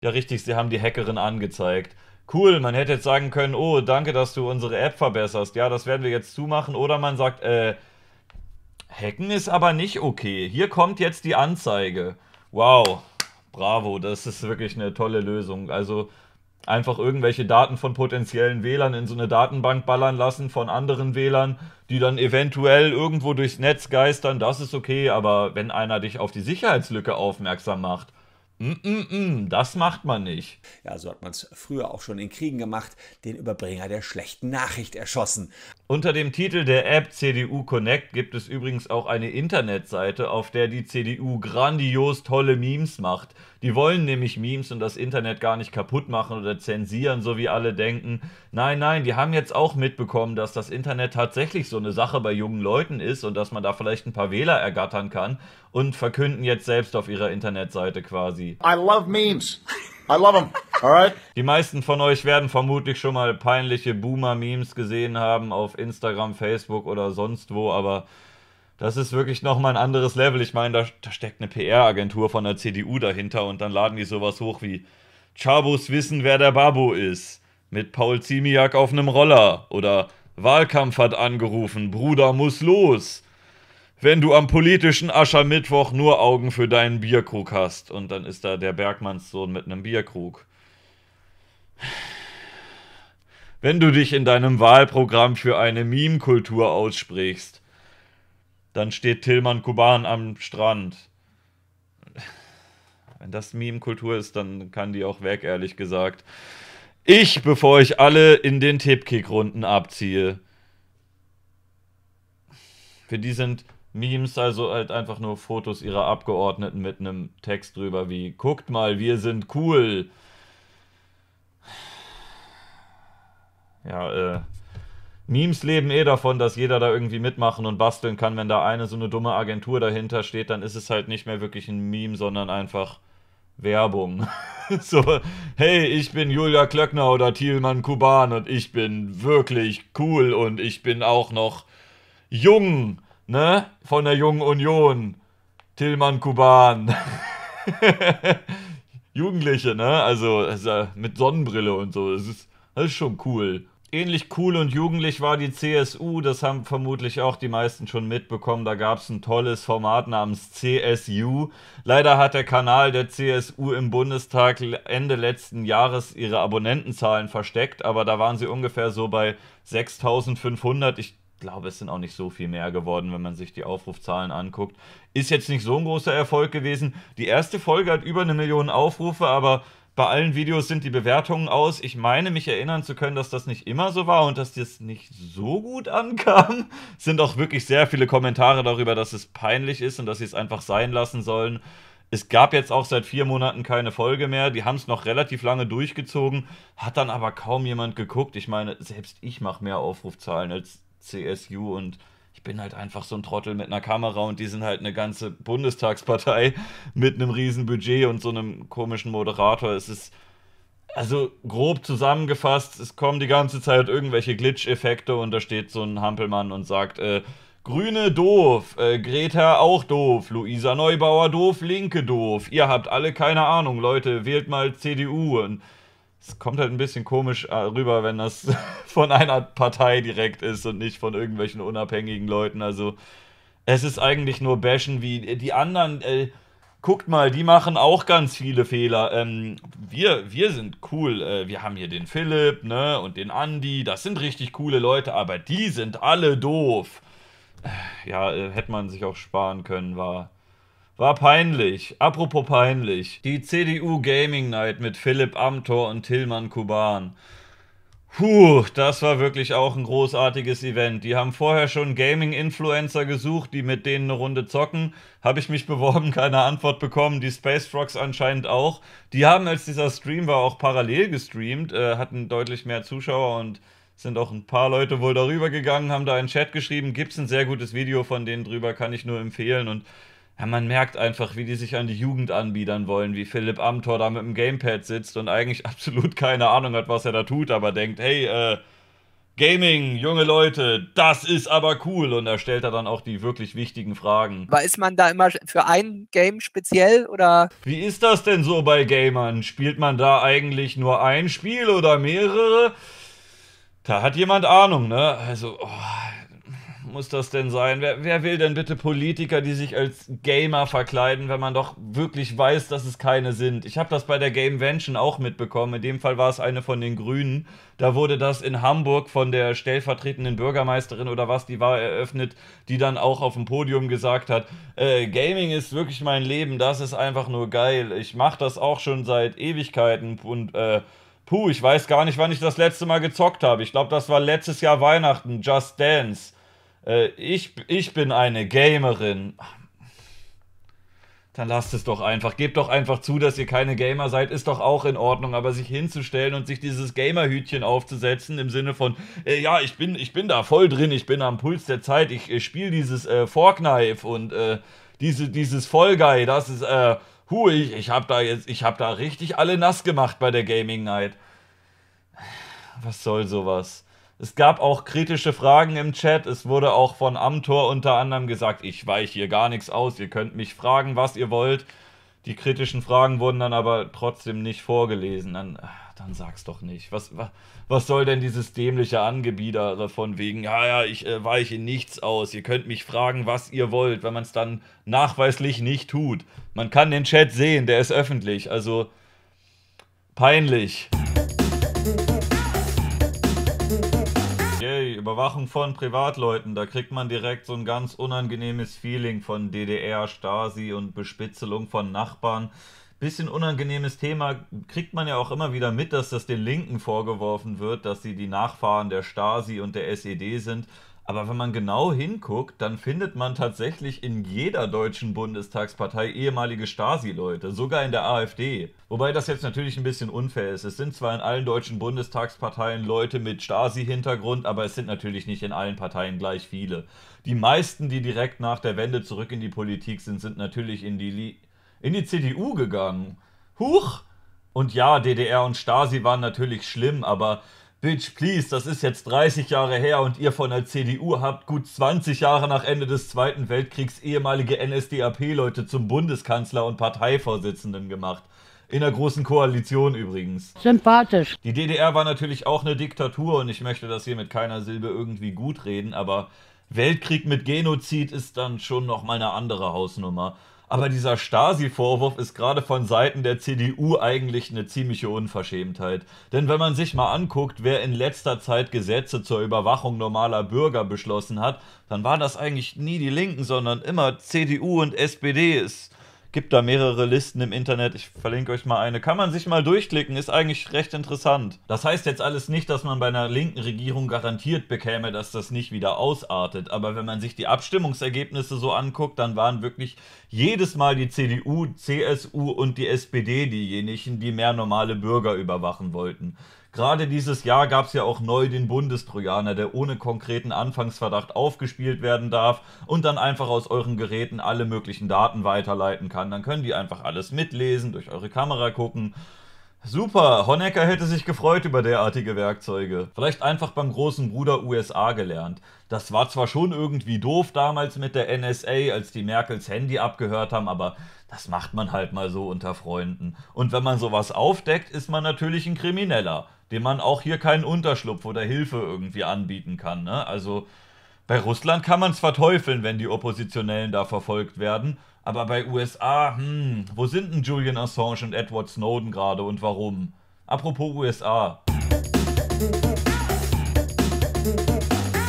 Ja, richtig, sie haben die Hackerin angezeigt. Cool, man hätte jetzt sagen können, oh, danke, dass du unsere App verbesserst. Ja, das werden wir jetzt zumachen. Oder man sagt, äh, Hacken ist aber nicht okay. Hier kommt jetzt die Anzeige. Wow, bravo, das ist wirklich eine tolle Lösung. Also einfach irgendwelche Daten von potenziellen Wählern in so eine Datenbank ballern lassen von anderen Wählern, die dann eventuell irgendwo durchs Netz geistern, das ist okay, aber wenn einer dich auf die Sicherheitslücke aufmerksam macht, Mm, mm -mm, das macht man nicht. Ja, so hat man es früher auch schon in Kriegen gemacht, den Überbringer der schlechten Nachricht erschossen. Unter dem Titel der App CDU Connect gibt es übrigens auch eine Internetseite, auf der die CDU grandios tolle Memes macht. Die wollen nämlich Memes und das Internet gar nicht kaputt machen oder zensieren, so wie alle denken. Nein, nein, die haben jetzt auch mitbekommen, dass das Internet tatsächlich so eine Sache bei jungen Leuten ist und dass man da vielleicht ein paar Wähler ergattern kann und verkünden jetzt selbst auf ihrer Internetseite quasi. I love memes. I love them. Alright? Die meisten von euch werden vermutlich schon mal peinliche Boomer-Memes gesehen haben auf Instagram, Facebook oder sonst wo, aber das ist wirklich nochmal ein anderes Level. Ich meine, da, da steckt eine PR-Agentur von der CDU dahinter und dann laden die sowas hoch wie Chabos wissen, wer der Babu ist. Mit Paul Ziemiak auf einem Roller. Oder Wahlkampf hat angerufen, Bruder muss los wenn du am politischen Aschermittwoch nur Augen für deinen Bierkrug hast. Und dann ist da der Bergmannssohn mit einem Bierkrug. Wenn du dich in deinem Wahlprogramm für eine Meme-Kultur aussprichst, dann steht Tillmann Kuban am Strand. Wenn das Meme-Kultur ist, dann kann die auch weg, ehrlich gesagt. Ich, bevor ich alle in den Tipkick-Runden abziehe. Für die sind Memes, also halt einfach nur Fotos ihrer Abgeordneten mit einem Text drüber wie, guckt mal, wir sind cool. Ja, äh. Memes leben eh davon, dass jeder da irgendwie mitmachen und basteln kann. Wenn da eine so eine dumme Agentur dahinter steht, dann ist es halt nicht mehr wirklich ein Meme, sondern einfach Werbung. so, hey, ich bin Julia Klöckner oder Thielmann Kuban und ich bin wirklich cool und ich bin auch noch jung ne? Von der Jungen Union. Tillmann Kuban. Jugendliche, ne? Also, also mit Sonnenbrille und so. Das ist, das ist schon cool. Ähnlich cool und jugendlich war die CSU, das haben vermutlich auch die meisten schon mitbekommen. Da gab es ein tolles Format namens CSU. Leider hat der Kanal der CSU im Bundestag Ende letzten Jahres ihre Abonnentenzahlen versteckt, aber da waren sie ungefähr so bei 6500. Ich glaube, es sind auch nicht so viel mehr geworden, wenn man sich die Aufrufzahlen anguckt. Ist jetzt nicht so ein großer Erfolg gewesen. Die erste Folge hat über eine Million Aufrufe, aber bei allen Videos sind die Bewertungen aus. Ich meine, mich erinnern zu können, dass das nicht immer so war und dass das nicht so gut ankam. Es sind auch wirklich sehr viele Kommentare darüber, dass es peinlich ist und dass sie es einfach sein lassen sollen. Es gab jetzt auch seit vier Monaten keine Folge mehr. Die haben es noch relativ lange durchgezogen, hat dann aber kaum jemand geguckt. Ich meine, selbst ich mache mehr Aufrufzahlen als CSU und ich bin halt einfach so ein Trottel mit einer Kamera und die sind halt eine ganze Bundestagspartei mit einem riesen Budget und so einem komischen Moderator. Es ist also grob zusammengefasst, es kommen die ganze Zeit irgendwelche Glitch-Effekte und da steht so ein Hampelmann und sagt, äh, Grüne doof, äh, Greta auch doof, Luisa Neubauer doof, Linke doof. Ihr habt alle keine Ahnung, Leute, wählt mal CDU. Und es kommt halt ein bisschen komisch äh, rüber, wenn das von einer Partei direkt ist und nicht von irgendwelchen unabhängigen Leuten. Also es ist eigentlich nur bashen wie äh, die anderen. Äh, guckt mal, die machen auch ganz viele Fehler. Ähm, wir, wir sind cool. Äh, wir haben hier den Philipp ne, und den Andy. Das sind richtig coole Leute, aber die sind alle doof. Äh, ja, äh, hätte man sich auch sparen können, war war peinlich. Apropos peinlich. Die CDU Gaming Night mit Philipp Amthor und Tillmann Kuban. Puh, das war wirklich auch ein großartiges Event. Die haben vorher schon Gaming-Influencer gesucht, die mit denen eine Runde zocken. Habe ich mich beworben, keine Antwort bekommen. Die Space Frogs anscheinend auch. Die haben, als dieser Stream war, auch parallel gestreamt, äh, hatten deutlich mehr Zuschauer und sind auch ein paar Leute wohl darüber gegangen, haben da einen Chat geschrieben. Gibt es ein sehr gutes Video von denen drüber, kann ich nur empfehlen. Und ja, man merkt einfach, wie die sich an die Jugend anbiedern wollen, wie Philipp Amthor da mit dem Gamepad sitzt und eigentlich absolut keine Ahnung hat, was er da tut, aber denkt, hey, äh, Gaming, junge Leute, das ist aber cool. Und da stellt er dann auch die wirklich wichtigen Fragen. Aber ist man da immer für ein Game speziell oder? Wie ist das denn so bei Gamern? Spielt man da eigentlich nur ein Spiel oder mehrere? Da hat jemand Ahnung, ne? Also, oh, muss das denn sein? Wer, wer, will denn bitte Politiker, die sich als Gamer verkleiden, wenn man doch wirklich weiß, dass es keine sind? Ich habe das bei der Gamevention auch mitbekommen. In dem Fall war es eine von den Grünen. Da wurde das in Hamburg von der stellvertretenden Bürgermeisterin oder was, die war eröffnet, die dann auch auf dem Podium gesagt hat, äh, Gaming ist wirklich mein Leben, das ist einfach nur geil. Ich mache das auch schon seit Ewigkeiten und äh, Puh, ich weiß gar nicht, wann ich das letzte Mal gezockt habe. Ich glaube, das war letztes Jahr Weihnachten, Just Dance äh, ich, ich bin eine Gamerin. Dann lasst es doch einfach. Gebt doch einfach zu, dass ihr keine Gamer seid. Ist doch auch in Ordnung. Aber sich hinzustellen und sich dieses Gamerhütchen aufzusetzen im Sinne von, äh, ja, ich bin, ich bin da voll drin, ich bin am Puls der Zeit, ich äh, spiele dieses äh, Forknife und äh, diese, dieses Vollgeil, das ist, äh, hu, ich, ich hab da jetzt, ich hab da richtig alle nass gemacht bei der Gaming Night. Was soll sowas? Es gab auch kritische Fragen im Chat. Es wurde auch von Amtor unter anderem gesagt, ich weiche hier gar nichts aus. Ihr könnt mich fragen, was ihr wollt. Die kritischen Fragen wurden dann aber trotzdem nicht vorgelesen. Dann, dann sag's doch nicht. Was, was, was soll denn dieses dämliche Angebieter von wegen, ja, ja, ich äh, weiche nichts aus. Ihr könnt mich fragen, was ihr wollt, wenn man es dann nachweislich nicht tut. Man kann den Chat sehen, der ist öffentlich. Also peinlich. Überwachung von Privatleuten, da kriegt man direkt so ein ganz unangenehmes Feeling von DDR, Stasi und Bespitzelung von Nachbarn. Bisschen unangenehmes Thema kriegt man ja auch immer wieder mit, dass das den Linken vorgeworfen wird, dass sie die Nachfahren der Stasi und der SED sind. Aber wenn man genau hinguckt, dann findet man tatsächlich in jeder deutschen Bundestagspartei ehemalige Stasi-Leute, sogar in der AfD. Wobei das jetzt natürlich ein bisschen unfair ist. Es sind zwar in allen deutschen Bundestagsparteien Leute mit Stasi-Hintergrund, aber es sind natürlich nicht in allen Parteien gleich viele. Die meisten, die direkt nach der Wende zurück in die Politik sind, sind natürlich in die, Li in die CDU gegangen. Huch! Und ja, DDR und Stasi waren natürlich schlimm, aber Bitch, please, das ist jetzt 30 Jahre her und ihr von der CDU habt gut 20 Jahre nach Ende des Zweiten Weltkriegs ehemalige NSDAP-Leute zum Bundeskanzler und Parteivorsitzenden gemacht. In der großen Koalition übrigens. Sympathisch. Die DDR war natürlich auch eine Diktatur und ich möchte das hier mit keiner Silbe irgendwie gut reden, aber Weltkrieg mit Genozid ist dann schon nochmal eine andere Hausnummer. Aber dieser Stasi-Vorwurf ist gerade von Seiten der CDU eigentlich eine ziemliche Unverschämtheit. Denn wenn man sich mal anguckt, wer in letzter Zeit Gesetze zur Überwachung normaler Bürger beschlossen hat, dann waren das eigentlich nie die Linken, sondern immer CDU und SPD. Es gibt da mehrere Listen im Internet. Ich verlinke euch mal eine. Kann man sich mal durchklicken, ist eigentlich recht interessant. Das heißt jetzt alles nicht, dass man bei einer linken Regierung garantiert bekäme, dass das nicht wieder ausartet. Aber wenn man sich die Abstimmungsergebnisse so anguckt, dann waren wirklich jedes Mal die CDU, CSU und die SPD diejenigen, die mehr normale Bürger überwachen wollten. Gerade dieses Jahr gab es ja auch neu den Bundestrojaner, der ohne konkreten Anfangsverdacht aufgespielt werden darf und dann einfach aus euren Geräten alle möglichen Daten weiterleiten kann. Dann können die einfach alles mitlesen, durch eure Kamera gucken. Super, Honecker hätte sich gefreut über derartige Werkzeuge. Vielleicht einfach beim großen Bruder USA gelernt. Das war zwar schon irgendwie doof damals mit der NSA, als die Merkels Handy abgehört haben, aber das macht man halt mal so unter Freunden. Und wenn man sowas aufdeckt, ist man natürlich ein Krimineller, dem man auch hier keinen Unterschlupf oder Hilfe irgendwie anbieten kann. Ne? Also bei Russland kann man es verteufeln, wenn die Oppositionellen da verfolgt werden. Aber bei USA, hm, wo sind denn Julian Assange und Edward Snowden gerade und warum? Apropos USA.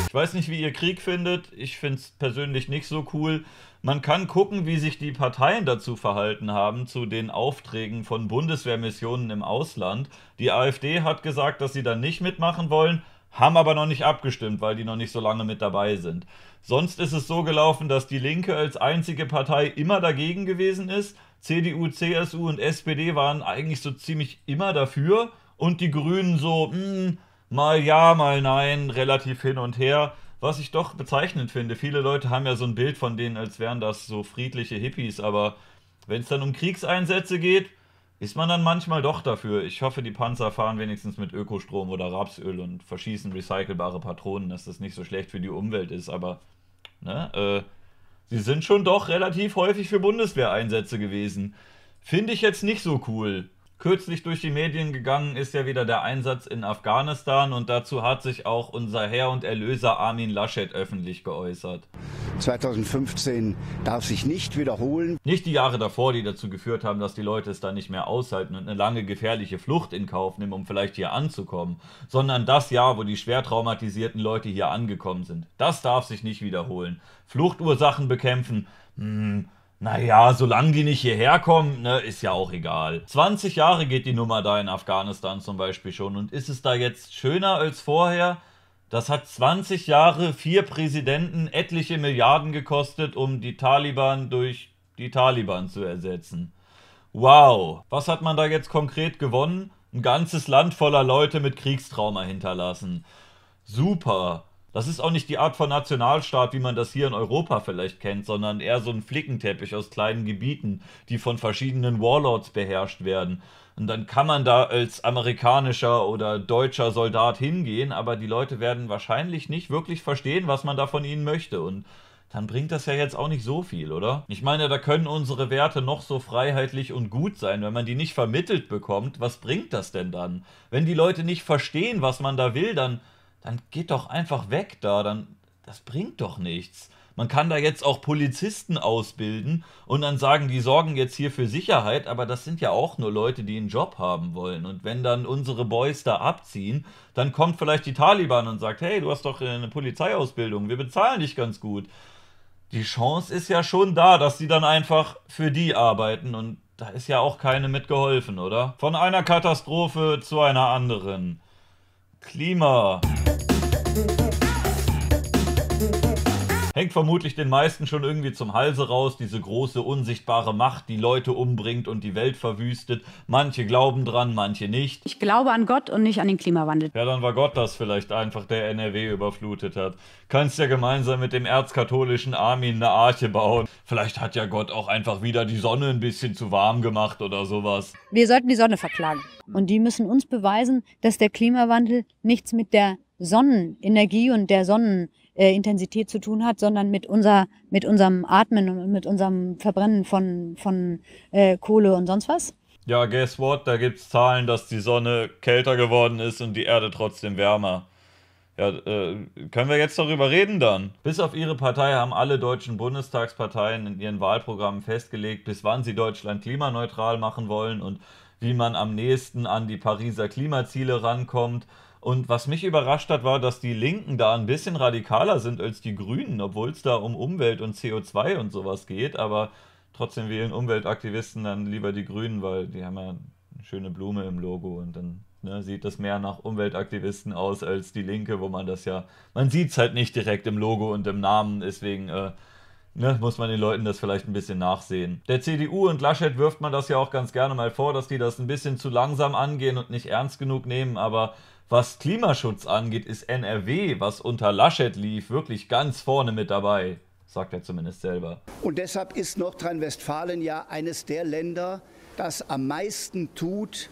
Ich weiß nicht, wie ihr Krieg findet. Ich finde es persönlich nicht so cool. Man kann gucken, wie sich die Parteien dazu verhalten haben, zu den Aufträgen von Bundeswehrmissionen im Ausland. Die AfD hat gesagt, dass sie da nicht mitmachen wollen, haben aber noch nicht abgestimmt, weil die noch nicht so lange mit dabei sind. Sonst ist es so gelaufen, dass die Linke als einzige Partei immer dagegen gewesen ist. CDU, CSU und SPD waren eigentlich so ziemlich immer dafür und die Grünen so, mh, hm, mal ja, mal nein, relativ hin und her was ich doch bezeichnend finde. Viele Leute haben ja so ein Bild von denen, als wären das so friedliche Hippies, aber wenn es dann um Kriegseinsätze geht, ist man dann manchmal doch dafür. Ich hoffe, die Panzer fahren wenigstens mit Ökostrom oder Rapsöl und verschießen recycelbare Patronen, dass das nicht so schlecht für die Umwelt ist, aber ne, äh, sie sind schon doch relativ häufig für Bundeswehreinsätze gewesen. Finde ich jetzt nicht so cool kürzlich durch die Medien gegangen ist ja wieder der Einsatz in Afghanistan und dazu hat sich auch unser Herr und Erlöser Armin Laschet öffentlich geäußert. 2015 darf sich nicht wiederholen. Nicht die Jahre davor, die dazu geführt haben, dass die Leute es da nicht mehr aushalten und eine lange gefährliche Flucht in Kauf nehmen, um vielleicht hier anzukommen, sondern das Jahr, wo die schwer traumatisierten Leute hier angekommen sind. Das darf sich nicht wiederholen. Fluchtursachen bekämpfen, mh, hm, naja, solange die nicht hierher kommen, ne, ist ja auch egal. 20 Jahre geht die Nummer da in Afghanistan zum Beispiel schon. Und ist es da jetzt schöner als vorher? Das hat 20 Jahre, vier Präsidenten, etliche Milliarden gekostet, um die Taliban durch die Taliban zu ersetzen. Wow, was hat man da jetzt konkret gewonnen? Ein ganzes Land voller Leute mit Kriegstrauma hinterlassen. Super. Das ist auch nicht die Art von Nationalstaat, wie man das hier in Europa vielleicht kennt, sondern eher so ein Flickenteppich aus kleinen Gebieten, die von verschiedenen Warlords beherrscht werden. Und dann kann man da als amerikanischer oder deutscher Soldat hingehen, aber die Leute werden wahrscheinlich nicht wirklich verstehen, was man da von ihnen möchte. Und dann bringt das ja jetzt auch nicht so viel, oder? Ich meine, da können unsere Werte noch so freiheitlich und gut sein, wenn man die nicht vermittelt bekommt. Was bringt das denn dann? Wenn die Leute nicht verstehen, was man da will, dann dann geht doch einfach weg da, dann das bringt doch nichts. Man kann da jetzt auch Polizisten ausbilden und dann sagen, die sorgen jetzt hier für Sicherheit, aber das sind ja auch nur Leute, die einen Job haben wollen. Und wenn dann unsere Boys da abziehen, dann kommt vielleicht die Taliban und sagt, hey, du hast doch eine Polizeiausbildung, wir bezahlen dich ganz gut. Die Chance ist ja schon da, dass die dann einfach für die arbeiten und da ist ja auch keine mitgeholfen, oder? Von einer Katastrophe zu einer anderen. Klima. Hängt vermutlich den meisten schon irgendwie zum Halse raus, diese große unsichtbare Macht, die Leute umbringt und die Welt verwüstet. Manche glauben dran, manche nicht. Ich glaube an Gott und nicht an den Klimawandel. Ja, dann war Gott das vielleicht einfach, der NRW überflutet hat. Kannst ja gemeinsam mit dem erzkatholischen Armin eine Arche bauen. Vielleicht hat ja Gott auch einfach wieder die Sonne ein bisschen zu warm gemacht oder sowas. Wir sollten die Sonne verklagen. Und die müssen uns beweisen, dass der Klimawandel nichts mit der Sonnenenergie und der Sonnen äh, Intensität zu tun hat, sondern mit, unser, mit unserem Atmen und mit unserem Verbrennen von, von äh, Kohle und sonst was. Ja, guess what? Da gibt es Zahlen, dass die Sonne kälter geworden ist und die Erde trotzdem wärmer. Ja, äh, können wir jetzt darüber reden dann? Bis auf ihre Partei haben alle deutschen Bundestagsparteien in ihren Wahlprogrammen festgelegt, bis wann sie Deutschland klimaneutral machen wollen und wie man am nächsten an die Pariser Klimaziele rankommt. Und was mich überrascht hat, war, dass die Linken da ein bisschen radikaler sind als die Grünen, obwohl es da um Umwelt und CO2 und sowas geht. Aber trotzdem wählen Umweltaktivisten dann lieber die Grünen, weil die haben ja eine schöne Blume im Logo und dann ne, sieht das mehr nach Umweltaktivisten aus als die Linke, wo man das ja, man sieht es halt nicht direkt im Logo und im Namen, deswegen äh, Ne, muss man den Leuten das vielleicht ein bisschen nachsehen. Der CDU und Laschet wirft man das ja auch ganz gerne mal vor, dass die das ein bisschen zu langsam angehen und nicht ernst genug nehmen, aber was Klimaschutz angeht, ist NRW, was unter Laschet lief, wirklich ganz vorne mit dabei, sagt er zumindest selber. Und deshalb ist Nordrhein-Westfalen ja eines der Länder, das am meisten tut,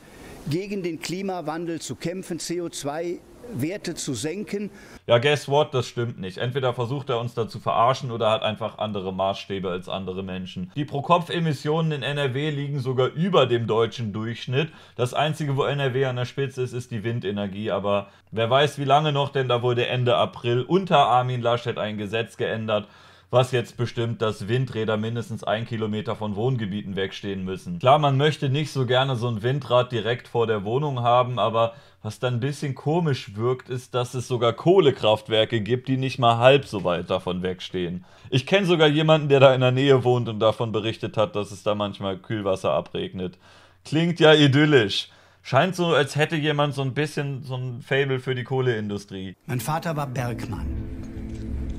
gegen den Klimawandel zu kämpfen, CO2 Werte zu senken. Ja, guess what? Das stimmt nicht. Entweder versucht er uns da zu verarschen oder hat einfach andere Maßstäbe als andere Menschen. Die Pro-Kopf-Emissionen in NRW liegen sogar über dem deutschen Durchschnitt. Das einzige, wo NRW an der Spitze ist, ist die Windenergie. Aber wer weiß, wie lange noch, denn da wurde Ende April unter Armin Laschet ein Gesetz geändert was jetzt bestimmt, dass Windräder mindestens ein Kilometer von Wohngebieten wegstehen müssen. Klar, man möchte nicht so gerne so ein Windrad direkt vor der Wohnung haben, aber was dann ein bisschen komisch wirkt, ist, dass es sogar Kohlekraftwerke gibt, die nicht mal halb so weit davon wegstehen. Ich kenne sogar jemanden, der da in der Nähe wohnt und davon berichtet hat, dass es da manchmal Kühlwasser abregnet. Klingt ja idyllisch. Scheint so, als hätte jemand so ein bisschen so ein Fable für die Kohleindustrie. Mein Vater war Bergmann.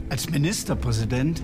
Als Ministerpräsident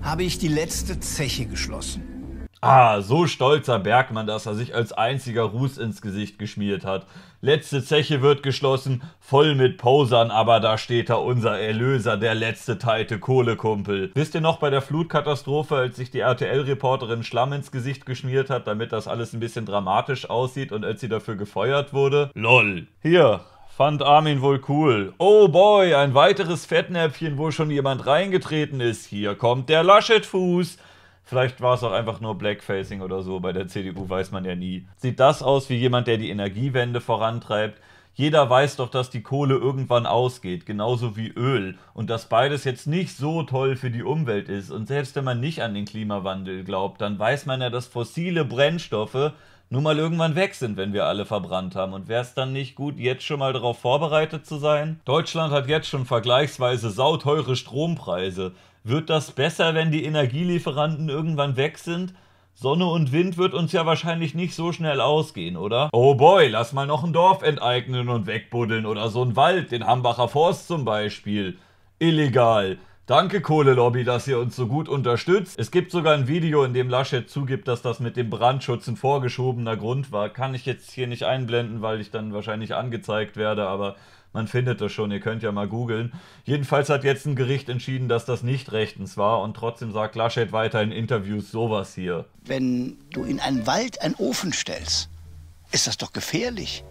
habe ich die letzte Zeche geschlossen. Ah, so stolzer Bergmann, dass er sich als einziger Ruß ins Gesicht geschmiert hat. Letzte Zeche wird geschlossen, voll mit Posern, aber da steht da unser Erlöser, der letzte teilte Kohlekumpel. Wisst ihr noch bei der Flutkatastrophe, als sich die RTL-Reporterin Schlamm ins Gesicht geschmiert hat, damit das alles ein bisschen dramatisch aussieht und als sie dafür gefeuert wurde? Lol. Hier, Fand Armin wohl cool. Oh boy, ein weiteres Fettnäpfchen, wo schon jemand reingetreten ist. Hier kommt der Laschet-Fuß. Vielleicht war es auch einfach nur Blackfacing oder so. Bei der CDU weiß man ja nie. Sieht das aus wie jemand, der die Energiewende vorantreibt? Jeder weiß doch, dass die Kohle irgendwann ausgeht, genauso wie Öl. Und dass beides jetzt nicht so toll für die Umwelt ist. Und selbst wenn man nicht an den Klimawandel glaubt, dann weiß man ja, dass fossile Brennstoffe nun mal irgendwann weg sind, wenn wir alle verbrannt haben. Und wäre es dann nicht gut, jetzt schon mal darauf vorbereitet zu sein? Deutschland hat jetzt schon vergleichsweise sauteure Strompreise. Wird das besser, wenn die Energielieferanten irgendwann weg sind? Sonne und Wind wird uns ja wahrscheinlich nicht so schnell ausgehen, oder? Oh boy, lass mal noch ein Dorf enteignen und wegbuddeln oder so ein Wald, den Hambacher Forst zum Beispiel. Illegal. Danke Kohlelobby, dass ihr uns so gut unterstützt. Es gibt sogar ein Video, in dem Laschet zugibt, dass das mit dem Brandschutz ein vorgeschobener Grund war. Kann ich jetzt hier nicht einblenden, weil ich dann wahrscheinlich angezeigt werde, aber man findet das schon, ihr könnt ja mal googeln. Jedenfalls hat jetzt ein Gericht entschieden, dass das nicht rechtens war und trotzdem sagt Laschet weiter in Interviews sowas hier. Wenn du in einen Wald einen Ofen stellst, ist das doch gefährlich.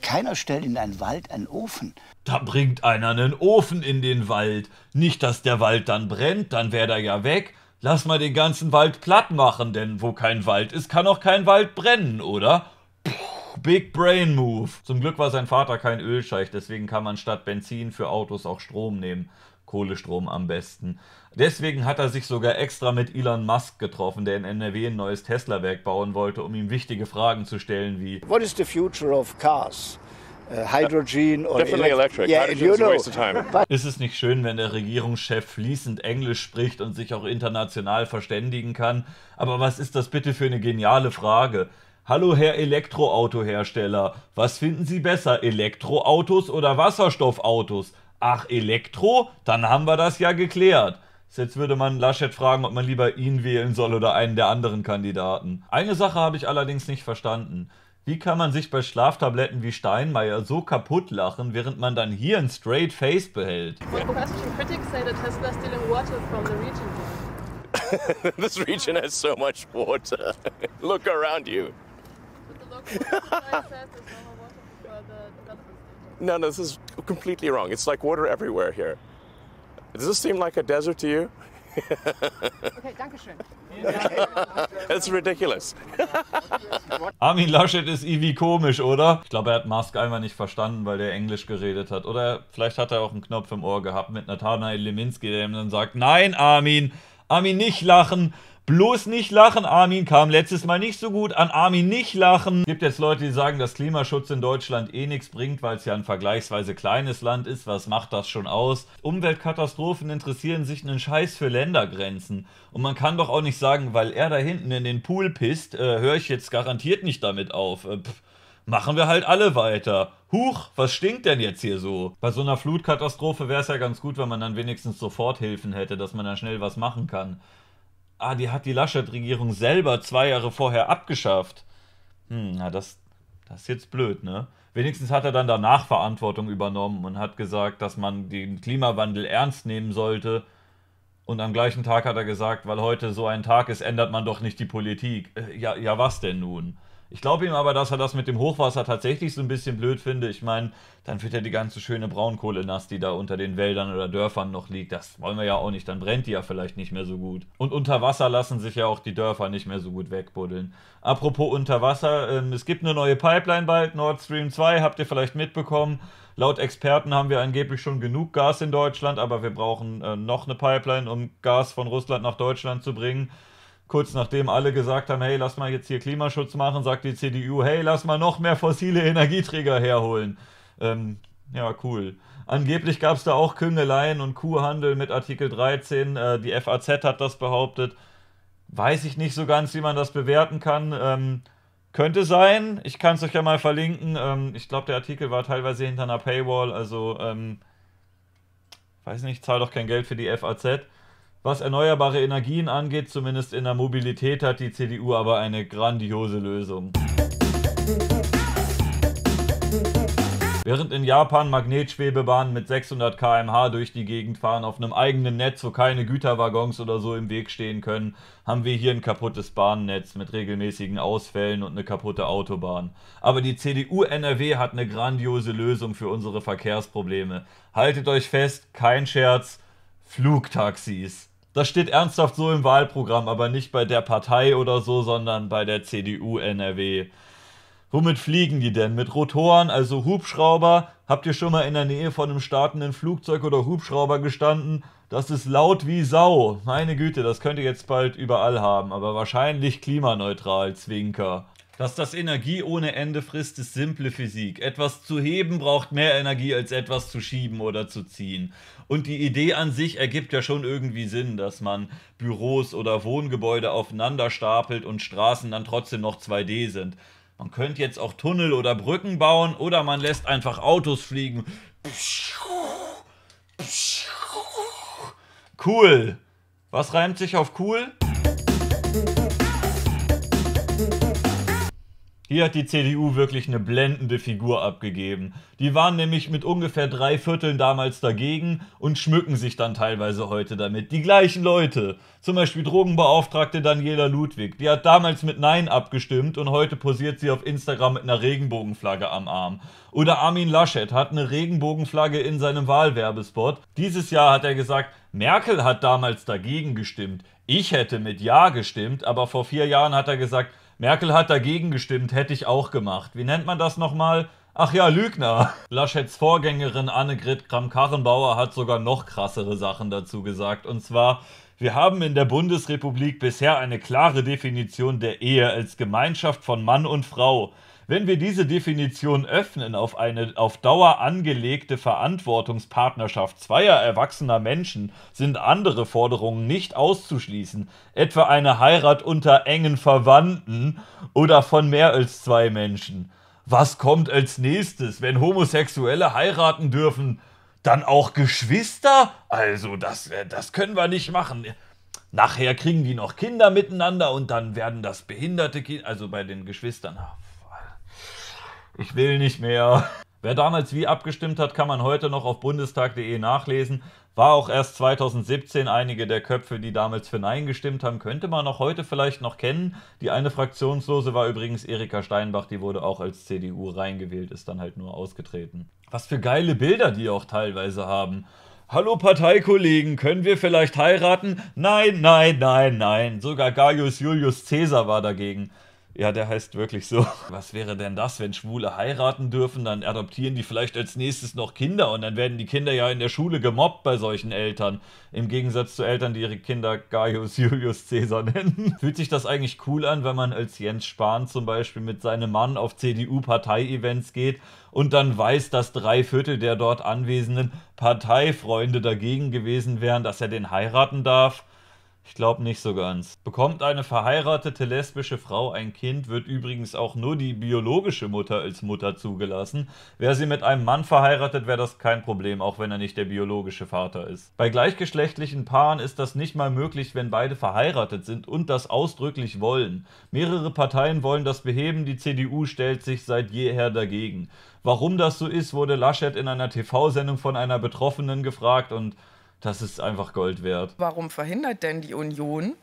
Keiner stellt in einen Wald einen Ofen. Da bringt einer einen Ofen in den Wald. Nicht, dass der Wald dann brennt, dann wäre er ja weg. Lass mal den ganzen Wald platt machen, denn wo kein Wald ist, kann auch kein Wald brennen, oder? Puh, big Brain Move. Zum Glück war sein Vater kein Ölscheich, deswegen kann man statt Benzin für Autos auch Strom nehmen. Kohlestrom am besten. Deswegen hat er sich sogar extra mit Elon Musk getroffen, der in NRW ein neues Tesla-Werk bauen wollte, um ihm wichtige Fragen zu stellen wie What is the future of cars? Uh, hydrogen or Definitely electric. Yeah, hydrogen is a waste of time. Ist es nicht schön, wenn der Regierungschef fließend Englisch spricht und sich auch international verständigen kann? Aber was ist das bitte für eine geniale Frage? Hallo Herr Elektroautohersteller, was finden Sie besser, Elektroautos oder Wasserstoffautos? ach Elektro, dann haben wir das ja geklärt. Jetzt würde man Laschet fragen, ob man lieber ihn wählen soll oder einen der anderen Kandidaten. Eine Sache habe ich allerdings nicht verstanden. Wie kann man sich bei Schlaftabletten wie Steinmeier so kaputt lachen, während man dann hier ein straight face behält? One question critics say that Tesla stealing water from the region. This region has so much water. Look around you. No, no, this is completely wrong. It's like water everywhere here. Does this seem like a desert to you? okay, danke schön. It's ridiculous. Armin Laschet ist irgendwie komisch, oder? Ich glaube, er hat Musk einmal nicht verstanden, weil der Englisch geredet hat. Oder vielleicht hat er auch einen Knopf im Ohr gehabt mit Nathanael Leminski, der ihm dann sagt, nein, Armin, Armin, nicht lachen. Bloß nicht lachen, Armin kam letztes Mal nicht so gut an. Armin nicht lachen. gibt jetzt Leute, die sagen, dass Klimaschutz in Deutschland eh nichts bringt, weil es ja ein vergleichsweise kleines Land ist. Was macht das schon aus? Umweltkatastrophen interessieren sich einen Scheiß für Ländergrenzen. Und man kann doch auch nicht sagen, weil er da hinten in den Pool pisst, äh, höre ich jetzt garantiert nicht damit auf. Äh, pff machen wir halt alle weiter. Huch, was stinkt denn jetzt hier so? Bei so einer Flutkatastrophe wäre es ja ganz gut, wenn man dann wenigstens Soforthilfen hätte, dass man dann schnell was machen kann ah, die hat die Laschet-Regierung selber zwei Jahre vorher abgeschafft. Hm, na, das, das ist jetzt blöd, ne? Wenigstens hat er dann danach Verantwortung übernommen und hat gesagt, dass man den Klimawandel ernst nehmen sollte. Und am gleichen Tag hat er gesagt, weil heute so ein Tag ist, ändert man doch nicht die Politik. Äh, ja, ja was denn nun? Ich glaube ihm aber, dass er das mit dem Hochwasser tatsächlich so ein bisschen blöd finde. Ich meine, dann wird ja die ganze schöne Braunkohle nass, die da unter den Wäldern oder Dörfern noch liegt. Das wollen wir ja auch nicht. Dann brennt die ja vielleicht nicht mehr so gut. Und unter Wasser lassen sich ja auch die Dörfer nicht mehr so gut wegbuddeln. Apropos unter Wasser, ähm, es gibt eine neue Pipeline bald, Nord Stream 2, habt ihr vielleicht mitbekommen. Laut Experten haben wir angeblich schon genug Gas in Deutschland, aber wir brauchen äh, noch eine Pipeline, um Gas von Russland nach Deutschland zu bringen kurz nachdem alle gesagt haben, hey, lass mal jetzt hier Klimaschutz machen, sagt die CDU, hey, lass mal noch mehr fossile Energieträger herholen. Ähm, ja, cool. Angeblich gab es da auch Küngeleien und Kuhhandel mit Artikel 13. Äh, die FAZ hat das behauptet. Weiß ich nicht so ganz, wie man das bewerten kann. Ähm, könnte sein. Ich kann es euch ja mal verlinken. Ähm, ich glaube, der Artikel war teilweise hinter einer Paywall. Also, ähm, weiß nicht, zahl doch kein Geld für die FAZ. Was erneuerbare Energien angeht, zumindest in der Mobilität, hat die CDU aber eine grandiose Lösung. Während in Japan Magnetschwebebahnen mit 600 km/h durch die Gegend fahren, auf einem eigenen Netz, wo keine Güterwaggons oder so im Weg stehen können, haben wir hier ein kaputtes Bahnnetz mit regelmäßigen Ausfällen und eine kaputte Autobahn. Aber die CDU NRW hat eine grandiose Lösung für unsere Verkehrsprobleme. Haltet euch fest, kein Scherz, Flugtaxis. Das steht ernsthaft so im Wahlprogramm, aber nicht bei der Partei oder so, sondern bei der CDU NRW. Womit fliegen die denn? Mit Rotoren, also Hubschrauber? Habt ihr schon mal in der Nähe von einem startenden Flugzeug oder Hubschrauber gestanden? Das ist laut wie Sau. Meine Güte, das könnt ihr jetzt bald überall haben, aber wahrscheinlich klimaneutral, Zwinker. Dass das Energie ohne Ende frisst, ist simple Physik. Etwas zu heben braucht mehr Energie als etwas zu schieben oder zu ziehen. Und die Idee an sich ergibt ja schon irgendwie Sinn, dass man Büros oder Wohngebäude aufeinander stapelt und Straßen dann trotzdem noch 2D sind. Man könnte jetzt auch Tunnel oder Brücken bauen oder man lässt einfach Autos fliegen. Cool. Was reimt sich auf cool? Hier hat die CDU wirklich eine blendende Figur abgegeben. Die waren nämlich mit ungefähr drei Vierteln damals dagegen und schmücken sich dann teilweise heute damit. Die gleichen Leute, zum Beispiel Drogenbeauftragte Daniela Ludwig, die hat damals mit Nein abgestimmt und heute posiert sie auf Instagram mit einer Regenbogenflagge am Arm. Oder Armin Laschet hat eine Regenbogenflagge in seinem Wahlwerbespot. Dieses Jahr hat er gesagt, Merkel hat damals dagegen gestimmt. Ich hätte mit Ja gestimmt, aber vor vier Jahren hat er gesagt, Merkel hat dagegen gestimmt, hätte ich auch gemacht. Wie nennt man das nochmal? Ach ja, Lügner. Laschets Vorgängerin Annegret Kramp-Karrenbauer hat sogar noch krassere Sachen dazu gesagt. Und zwar, wir haben in der Bundesrepublik bisher eine klare Definition der Ehe als Gemeinschaft von Mann und Frau. Wenn wir diese Definition öffnen auf eine auf Dauer angelegte Verantwortungspartnerschaft zweier erwachsener Menschen, sind andere Forderungen nicht auszuschließen, etwa eine Heirat unter engen Verwandten oder von mehr als zwei Menschen. Was kommt als nächstes, wenn Homosexuelle heiraten dürfen? Dann auch Geschwister? Also, das, äh, das können wir nicht machen. Nachher kriegen die noch Kinder miteinander und dann werden das behinderte Kinder, also bei den Geschwistern, ich will nicht mehr. Wer damals wie abgestimmt hat, kann man heute noch auf bundestag.de nachlesen. War auch erst 2017 einige der Köpfe, die damals für Nein gestimmt haben, könnte man noch heute vielleicht noch kennen. Die eine Fraktionslose war übrigens Erika Steinbach, die wurde auch als CDU reingewählt, ist dann halt nur ausgetreten. Was für geile Bilder die auch teilweise haben. Hallo Parteikollegen, können wir vielleicht heiraten? Nein, nein, nein, nein. Sogar Gaius Julius Caesar war dagegen. Ja, der heißt wirklich so. Was wäre denn das, wenn Schwule heiraten dürfen, dann adoptieren die vielleicht als nächstes noch Kinder und dann werden die Kinder ja in der Schule gemobbt bei solchen Eltern. Im Gegensatz zu Eltern, die ihre Kinder Gaius Julius Caesar nennen. Fühlt sich das eigentlich cool an, wenn man als Jens Spahn zum Beispiel mit seinem Mann auf CDU-Partei-Events geht und dann weiß, dass drei Viertel der dort anwesenden Parteifreunde dagegen gewesen wären, dass er den heiraten darf? Ich glaube nicht so ganz. Bekommt eine verheiratete lesbische Frau ein Kind, wird übrigens auch nur die biologische Mutter als Mutter zugelassen. Wäre sie mit einem Mann verheiratet, wäre das kein Problem, auch wenn er nicht der biologische Vater ist. Bei gleichgeschlechtlichen Paaren ist das nicht mal möglich, wenn beide verheiratet sind und das ausdrücklich wollen. Mehrere Parteien wollen das beheben, die CDU stellt sich seit jeher dagegen. Warum das so ist, wurde Laschet in einer TV-Sendung von einer Betroffenen gefragt und das ist einfach Gold wert. Warum verhindert denn die Union,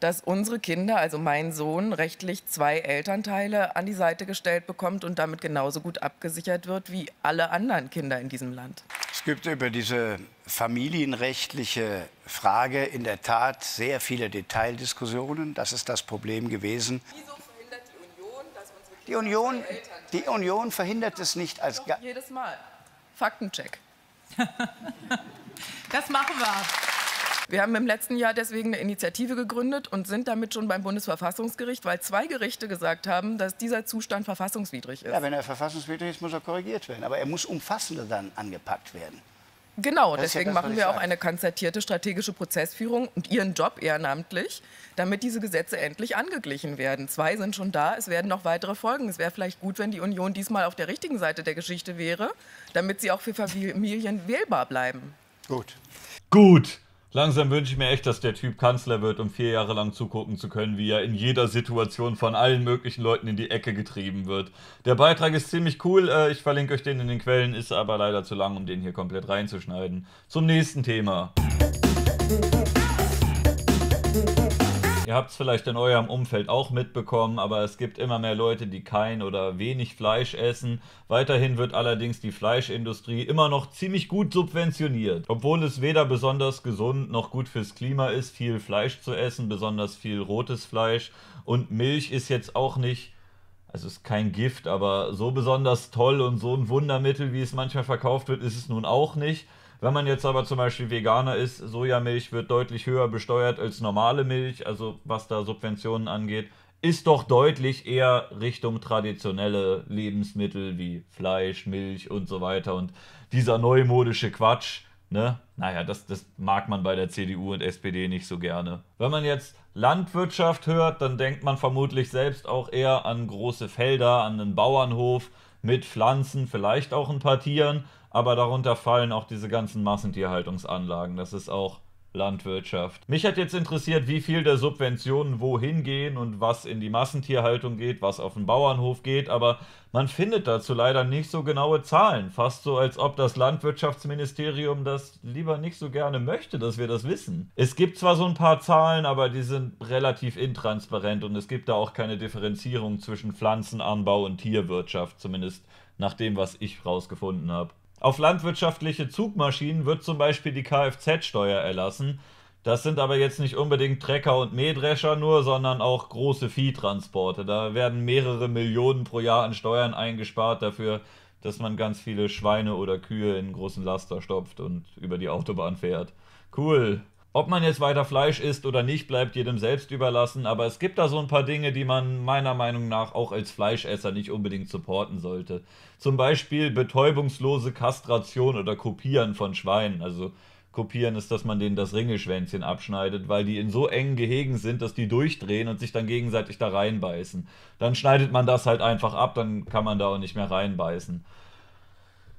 dass unsere Kinder, also mein Sohn, rechtlich zwei Elternteile an die Seite gestellt bekommt und damit genauso gut abgesichert wird wie alle anderen Kinder in diesem Land? Es gibt über diese familienrechtliche Frage in der Tat sehr viele Detaildiskussionen. Das ist das Problem gewesen. Wieso verhindert die Union, dass unsere Kinder die Union, die Union verhindert es nicht als... Jedes Mal. Faktencheck. Das machen wir. Wir haben im letzten Jahr deswegen eine Initiative gegründet und sind damit schon beim Bundesverfassungsgericht, weil zwei Gerichte gesagt haben, dass dieser Zustand verfassungswidrig ist. Ja, wenn er verfassungswidrig ist, muss er korrigiert werden. Aber er muss umfassender dann angepackt werden. Genau, das deswegen ja das, machen wir auch eine konzertierte strategische Prozessführung und Ihren Job ehrenamtlich, damit diese Gesetze endlich angeglichen werden. Zwei sind schon da, es werden noch weitere folgen. Es wäre vielleicht gut, wenn die Union diesmal auf der richtigen Seite der Geschichte wäre, damit sie auch für Familien wählbar bleiben. Gut. Gut. Langsam wünsche ich mir echt, dass der Typ Kanzler wird, um vier Jahre lang zugucken zu können, wie er in jeder Situation von allen möglichen Leuten in die Ecke getrieben wird. Der Beitrag ist ziemlich cool, äh, ich verlinke euch den in den Quellen, ist aber leider zu lang, um den hier komplett reinzuschneiden. Zum nächsten Thema. Ihr habt es vielleicht in eurem Umfeld auch mitbekommen, aber es gibt immer mehr Leute, die kein oder wenig Fleisch essen. Weiterhin wird allerdings die Fleischindustrie immer noch ziemlich gut subventioniert. Obwohl es weder besonders gesund noch gut fürs Klima ist, viel Fleisch zu essen, besonders viel rotes Fleisch. Und Milch ist jetzt auch nicht also es ist kein Gift, aber so besonders toll und so ein Wundermittel, wie es manchmal verkauft wird, ist es nun auch nicht. Wenn man jetzt aber zum Beispiel Veganer ist, Sojamilch wird deutlich höher besteuert als normale Milch, also was da Subventionen angeht, ist doch deutlich eher Richtung traditionelle Lebensmittel wie Fleisch, Milch und so weiter. Und dieser neumodische Quatsch, ne? Naja, das, das mag man bei der CDU und SPD nicht so gerne. Wenn man jetzt Landwirtschaft hört, dann denkt man vermutlich selbst auch eher an große Felder, an einen Bauernhof mit Pflanzen, vielleicht auch ein paar Tieren aber darunter fallen auch diese ganzen Massentierhaltungsanlagen. Das ist auch Landwirtschaft. Mich hat jetzt interessiert, wie viel der Subventionen wohin gehen und was in die Massentierhaltung geht, was auf den Bauernhof geht, aber man findet dazu leider nicht so genaue Zahlen. Fast so, als ob das Landwirtschaftsministerium das lieber nicht so gerne möchte, dass wir das wissen. Es gibt zwar so ein paar Zahlen, aber die sind relativ intransparent und es gibt da auch keine Differenzierung zwischen Pflanzenanbau und Tierwirtschaft, zumindest nach dem, was ich rausgefunden habe. Auf landwirtschaftliche Zugmaschinen wird zum Beispiel die Kfz-Steuer erlassen. Das sind aber jetzt nicht unbedingt Trecker und Mähdrescher nur, sondern auch große Viehtransporte. Da werden mehrere Millionen pro Jahr an Steuern eingespart dafür, dass man ganz viele Schweine oder Kühe in großen Laster stopft und über die Autobahn fährt. Cool. Ob man jetzt weiter Fleisch isst oder nicht, bleibt jedem selbst überlassen, aber es gibt da so ein paar Dinge, die man meiner Meinung nach auch als Fleischesser nicht unbedingt supporten sollte. Zum Beispiel betäubungslose Kastration oder Kopieren von Schweinen. Also Kopieren ist, dass man denen das Ringelschwänzchen abschneidet, weil die in so engen Gehegen sind, dass die durchdrehen und sich dann gegenseitig da reinbeißen. Dann schneidet man das halt einfach ab, dann kann man da auch nicht mehr reinbeißen.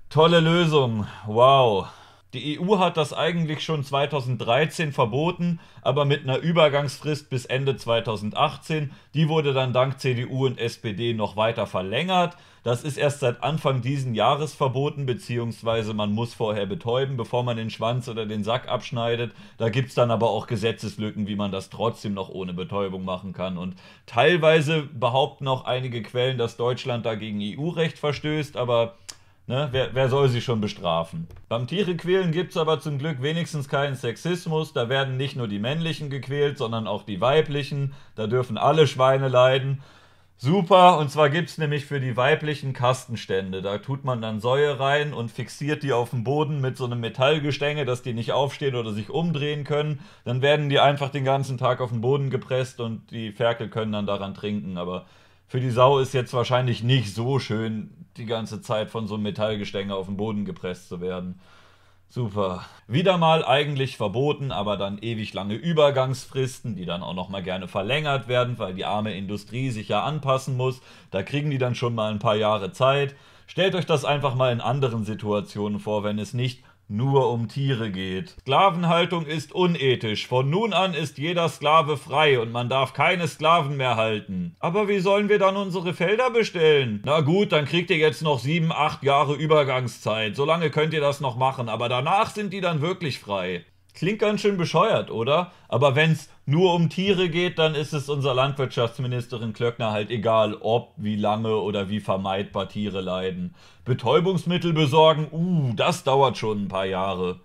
Tolle Lösung. Wow. Die EU hat das eigentlich schon 2013 verboten, aber mit einer Übergangsfrist bis Ende 2018. Die wurde dann dank CDU und SPD noch weiter verlängert. Das ist erst seit Anfang diesen Jahres verboten, beziehungsweise man muss vorher betäuben, bevor man den Schwanz oder den Sack abschneidet. Da gibt es dann aber auch Gesetzeslücken, wie man das trotzdem noch ohne Betäubung machen kann. Und teilweise behaupten auch einige Quellen, dass Deutschland dagegen EU-Recht verstößt, aber Ne? Wer, wer, soll sie schon bestrafen? Beim Tierequälen gibt es aber zum Glück wenigstens keinen Sexismus. Da werden nicht nur die männlichen gequält, sondern auch die weiblichen. Da dürfen alle Schweine leiden. Super, und zwar gibt es nämlich für die weiblichen Kastenstände. Da tut man dann Säue rein und fixiert die auf dem Boden mit so einem Metallgestänge, dass die nicht aufstehen oder sich umdrehen können. Dann werden die einfach den ganzen Tag auf den Boden gepresst und die Ferkel können dann daran trinken. Aber für die Sau ist jetzt wahrscheinlich nicht so schön, die ganze Zeit von so einem Metallgestänge auf den Boden gepresst zu werden. Super. Wieder mal eigentlich verboten, aber dann ewig lange Übergangsfristen, die dann auch nochmal gerne verlängert werden, weil die arme Industrie sich ja anpassen muss. Da kriegen die dann schon mal ein paar Jahre Zeit. Stellt euch das einfach mal in anderen Situationen vor, wenn es nicht nur um Tiere geht. Sklavenhaltung ist unethisch. Von nun an ist jeder Sklave frei und man darf keine Sklaven mehr halten. Aber wie sollen wir dann unsere Felder bestellen? Na gut, dann kriegt ihr jetzt noch sieben, acht Jahre Übergangszeit. So lange könnt ihr das noch machen, aber danach sind die dann wirklich frei. Klingt ganz schön bescheuert, oder? Aber wenn es nur um Tiere geht, dann ist es unserer Landwirtschaftsministerin Klöckner halt egal, ob, wie lange oder wie vermeidbar Tiere leiden. Betäubungsmittel besorgen, uh, das dauert schon ein paar Jahre.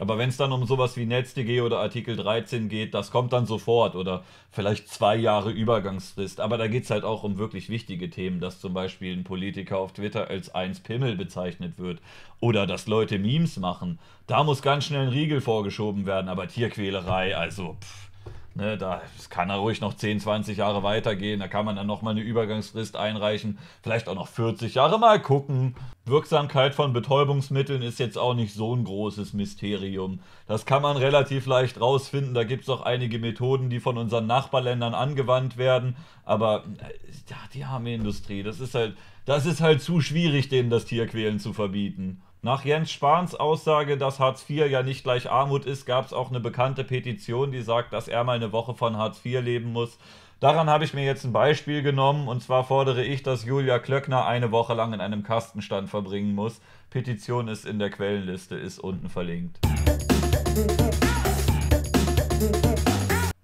Aber wenn es dann um sowas wie NetzDG oder Artikel 13 geht, das kommt dann sofort oder vielleicht zwei Jahre Übergangsfrist. Aber da geht es halt auch um wirklich wichtige Themen, dass zum Beispiel ein Politiker auf Twitter als 1 Pimmel bezeichnet wird oder dass Leute Memes machen. Da muss ganz schnell ein Riegel vorgeschoben werden, aber Tierquälerei, also pff. Ne, da kann er ruhig noch 10, 20 Jahre weitergehen. Da kann man dann nochmal eine Übergangsfrist einreichen. Vielleicht auch noch 40 Jahre mal gucken. Wirksamkeit von Betäubungsmitteln ist jetzt auch nicht so ein großes Mysterium. Das kann man relativ leicht rausfinden. Da gibt es auch einige Methoden, die von unseren Nachbarländern angewandt werden. Aber äh, ja, die Armeeindustrie, das ist halt, das ist halt zu schwierig, denen das Tierquälen zu verbieten. Nach Jens Spahns Aussage, dass Hartz IV ja nicht gleich Armut ist, gab es auch eine bekannte Petition, die sagt, dass er mal eine Woche von Hartz IV leben muss. Daran habe ich mir jetzt ein Beispiel genommen und zwar fordere ich, dass Julia Klöckner eine Woche lang in einem Kastenstand verbringen muss. Petition ist in der Quellenliste, ist unten verlinkt.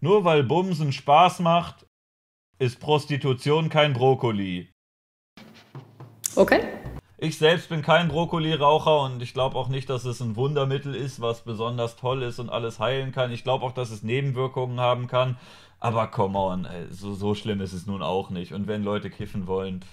Nur weil Bumsen Spaß macht, ist Prostitution kein Brokkoli. Okay. Ich selbst bin kein Brokkoli-Raucher und ich glaube auch nicht, dass es ein Wundermittel ist, was besonders toll ist und alles heilen kann. Ich glaube auch, dass es Nebenwirkungen haben kann. Aber come on, ey, so, so schlimm ist es nun auch nicht. Und wenn Leute kiffen wollen,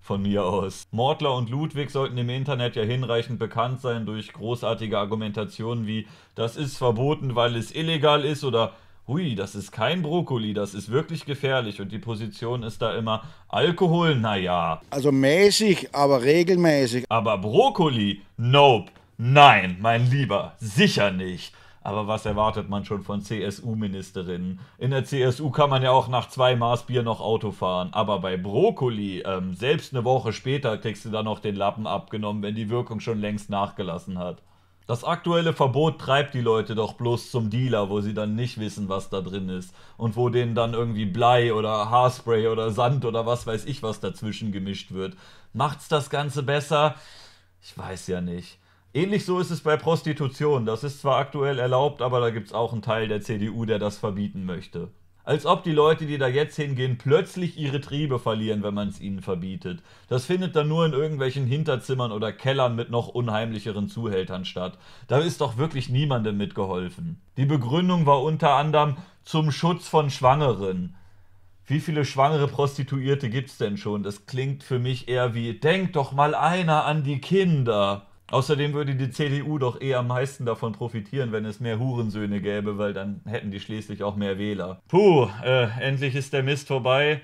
von mir aus. Mordler und Ludwig sollten im Internet ja hinreichend bekannt sein durch großartige Argumentationen wie das ist verboten, weil es illegal ist oder hui, das ist kein Brokkoli, das ist wirklich gefährlich. Und die Position ist da immer Alkohol, naja. Also mäßig, aber regelmäßig. Aber Brokkoli, nope, nein, mein Lieber, sicher nicht. Aber was erwartet man schon von CSU-Ministerinnen? In der CSU kann man ja auch nach zwei Maß Bier noch Auto fahren. Aber bei Brokkoli, ähm, selbst eine Woche später kriegst du da noch den Lappen abgenommen, wenn die Wirkung schon längst nachgelassen hat. Das aktuelle Verbot treibt die Leute doch bloß zum Dealer, wo sie dann nicht wissen, was da drin ist. Und wo denen dann irgendwie Blei oder Haarspray oder Sand oder was weiß ich was dazwischen gemischt wird. Macht's das Ganze besser? Ich weiß ja nicht. Ähnlich so ist es bei Prostitution. Das ist zwar aktuell erlaubt, aber da gibt's auch einen Teil der CDU, der das verbieten möchte. Als ob die Leute, die da jetzt hingehen, plötzlich ihre Triebe verlieren, wenn man es ihnen verbietet. Das findet dann nur in irgendwelchen Hinterzimmern oder Kellern mit noch unheimlicheren Zuhältern statt. Da ist doch wirklich niemandem mitgeholfen. Die Begründung war unter anderem zum Schutz von Schwangeren. Wie viele schwangere Prostituierte gibt's denn schon? Das klingt für mich eher wie, denk doch mal einer an die Kinder. Außerdem würde die CDU doch eh am meisten davon profitieren, wenn es mehr Hurensöhne gäbe, weil dann hätten die schließlich auch mehr Wähler. Puh, äh, endlich ist der Mist vorbei.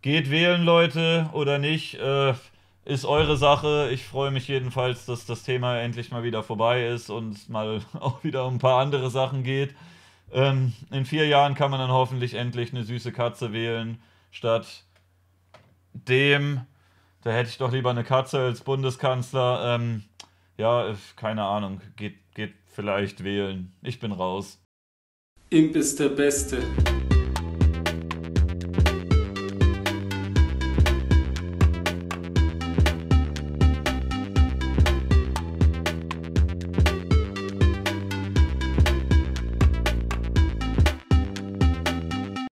Geht wählen, Leute, oder nicht, äh, ist eure Sache. Ich freue mich jedenfalls, dass das Thema endlich mal wieder vorbei ist und mal auch wieder um ein paar andere Sachen geht. Ähm, in vier Jahren kann man dann hoffentlich endlich eine süße Katze wählen, statt dem. Da hätte ich doch lieber eine Katze als Bundeskanzler. Ähm, ja, keine Ahnung, geht, geht vielleicht wählen. Ich bin raus. Imp ist der Beste.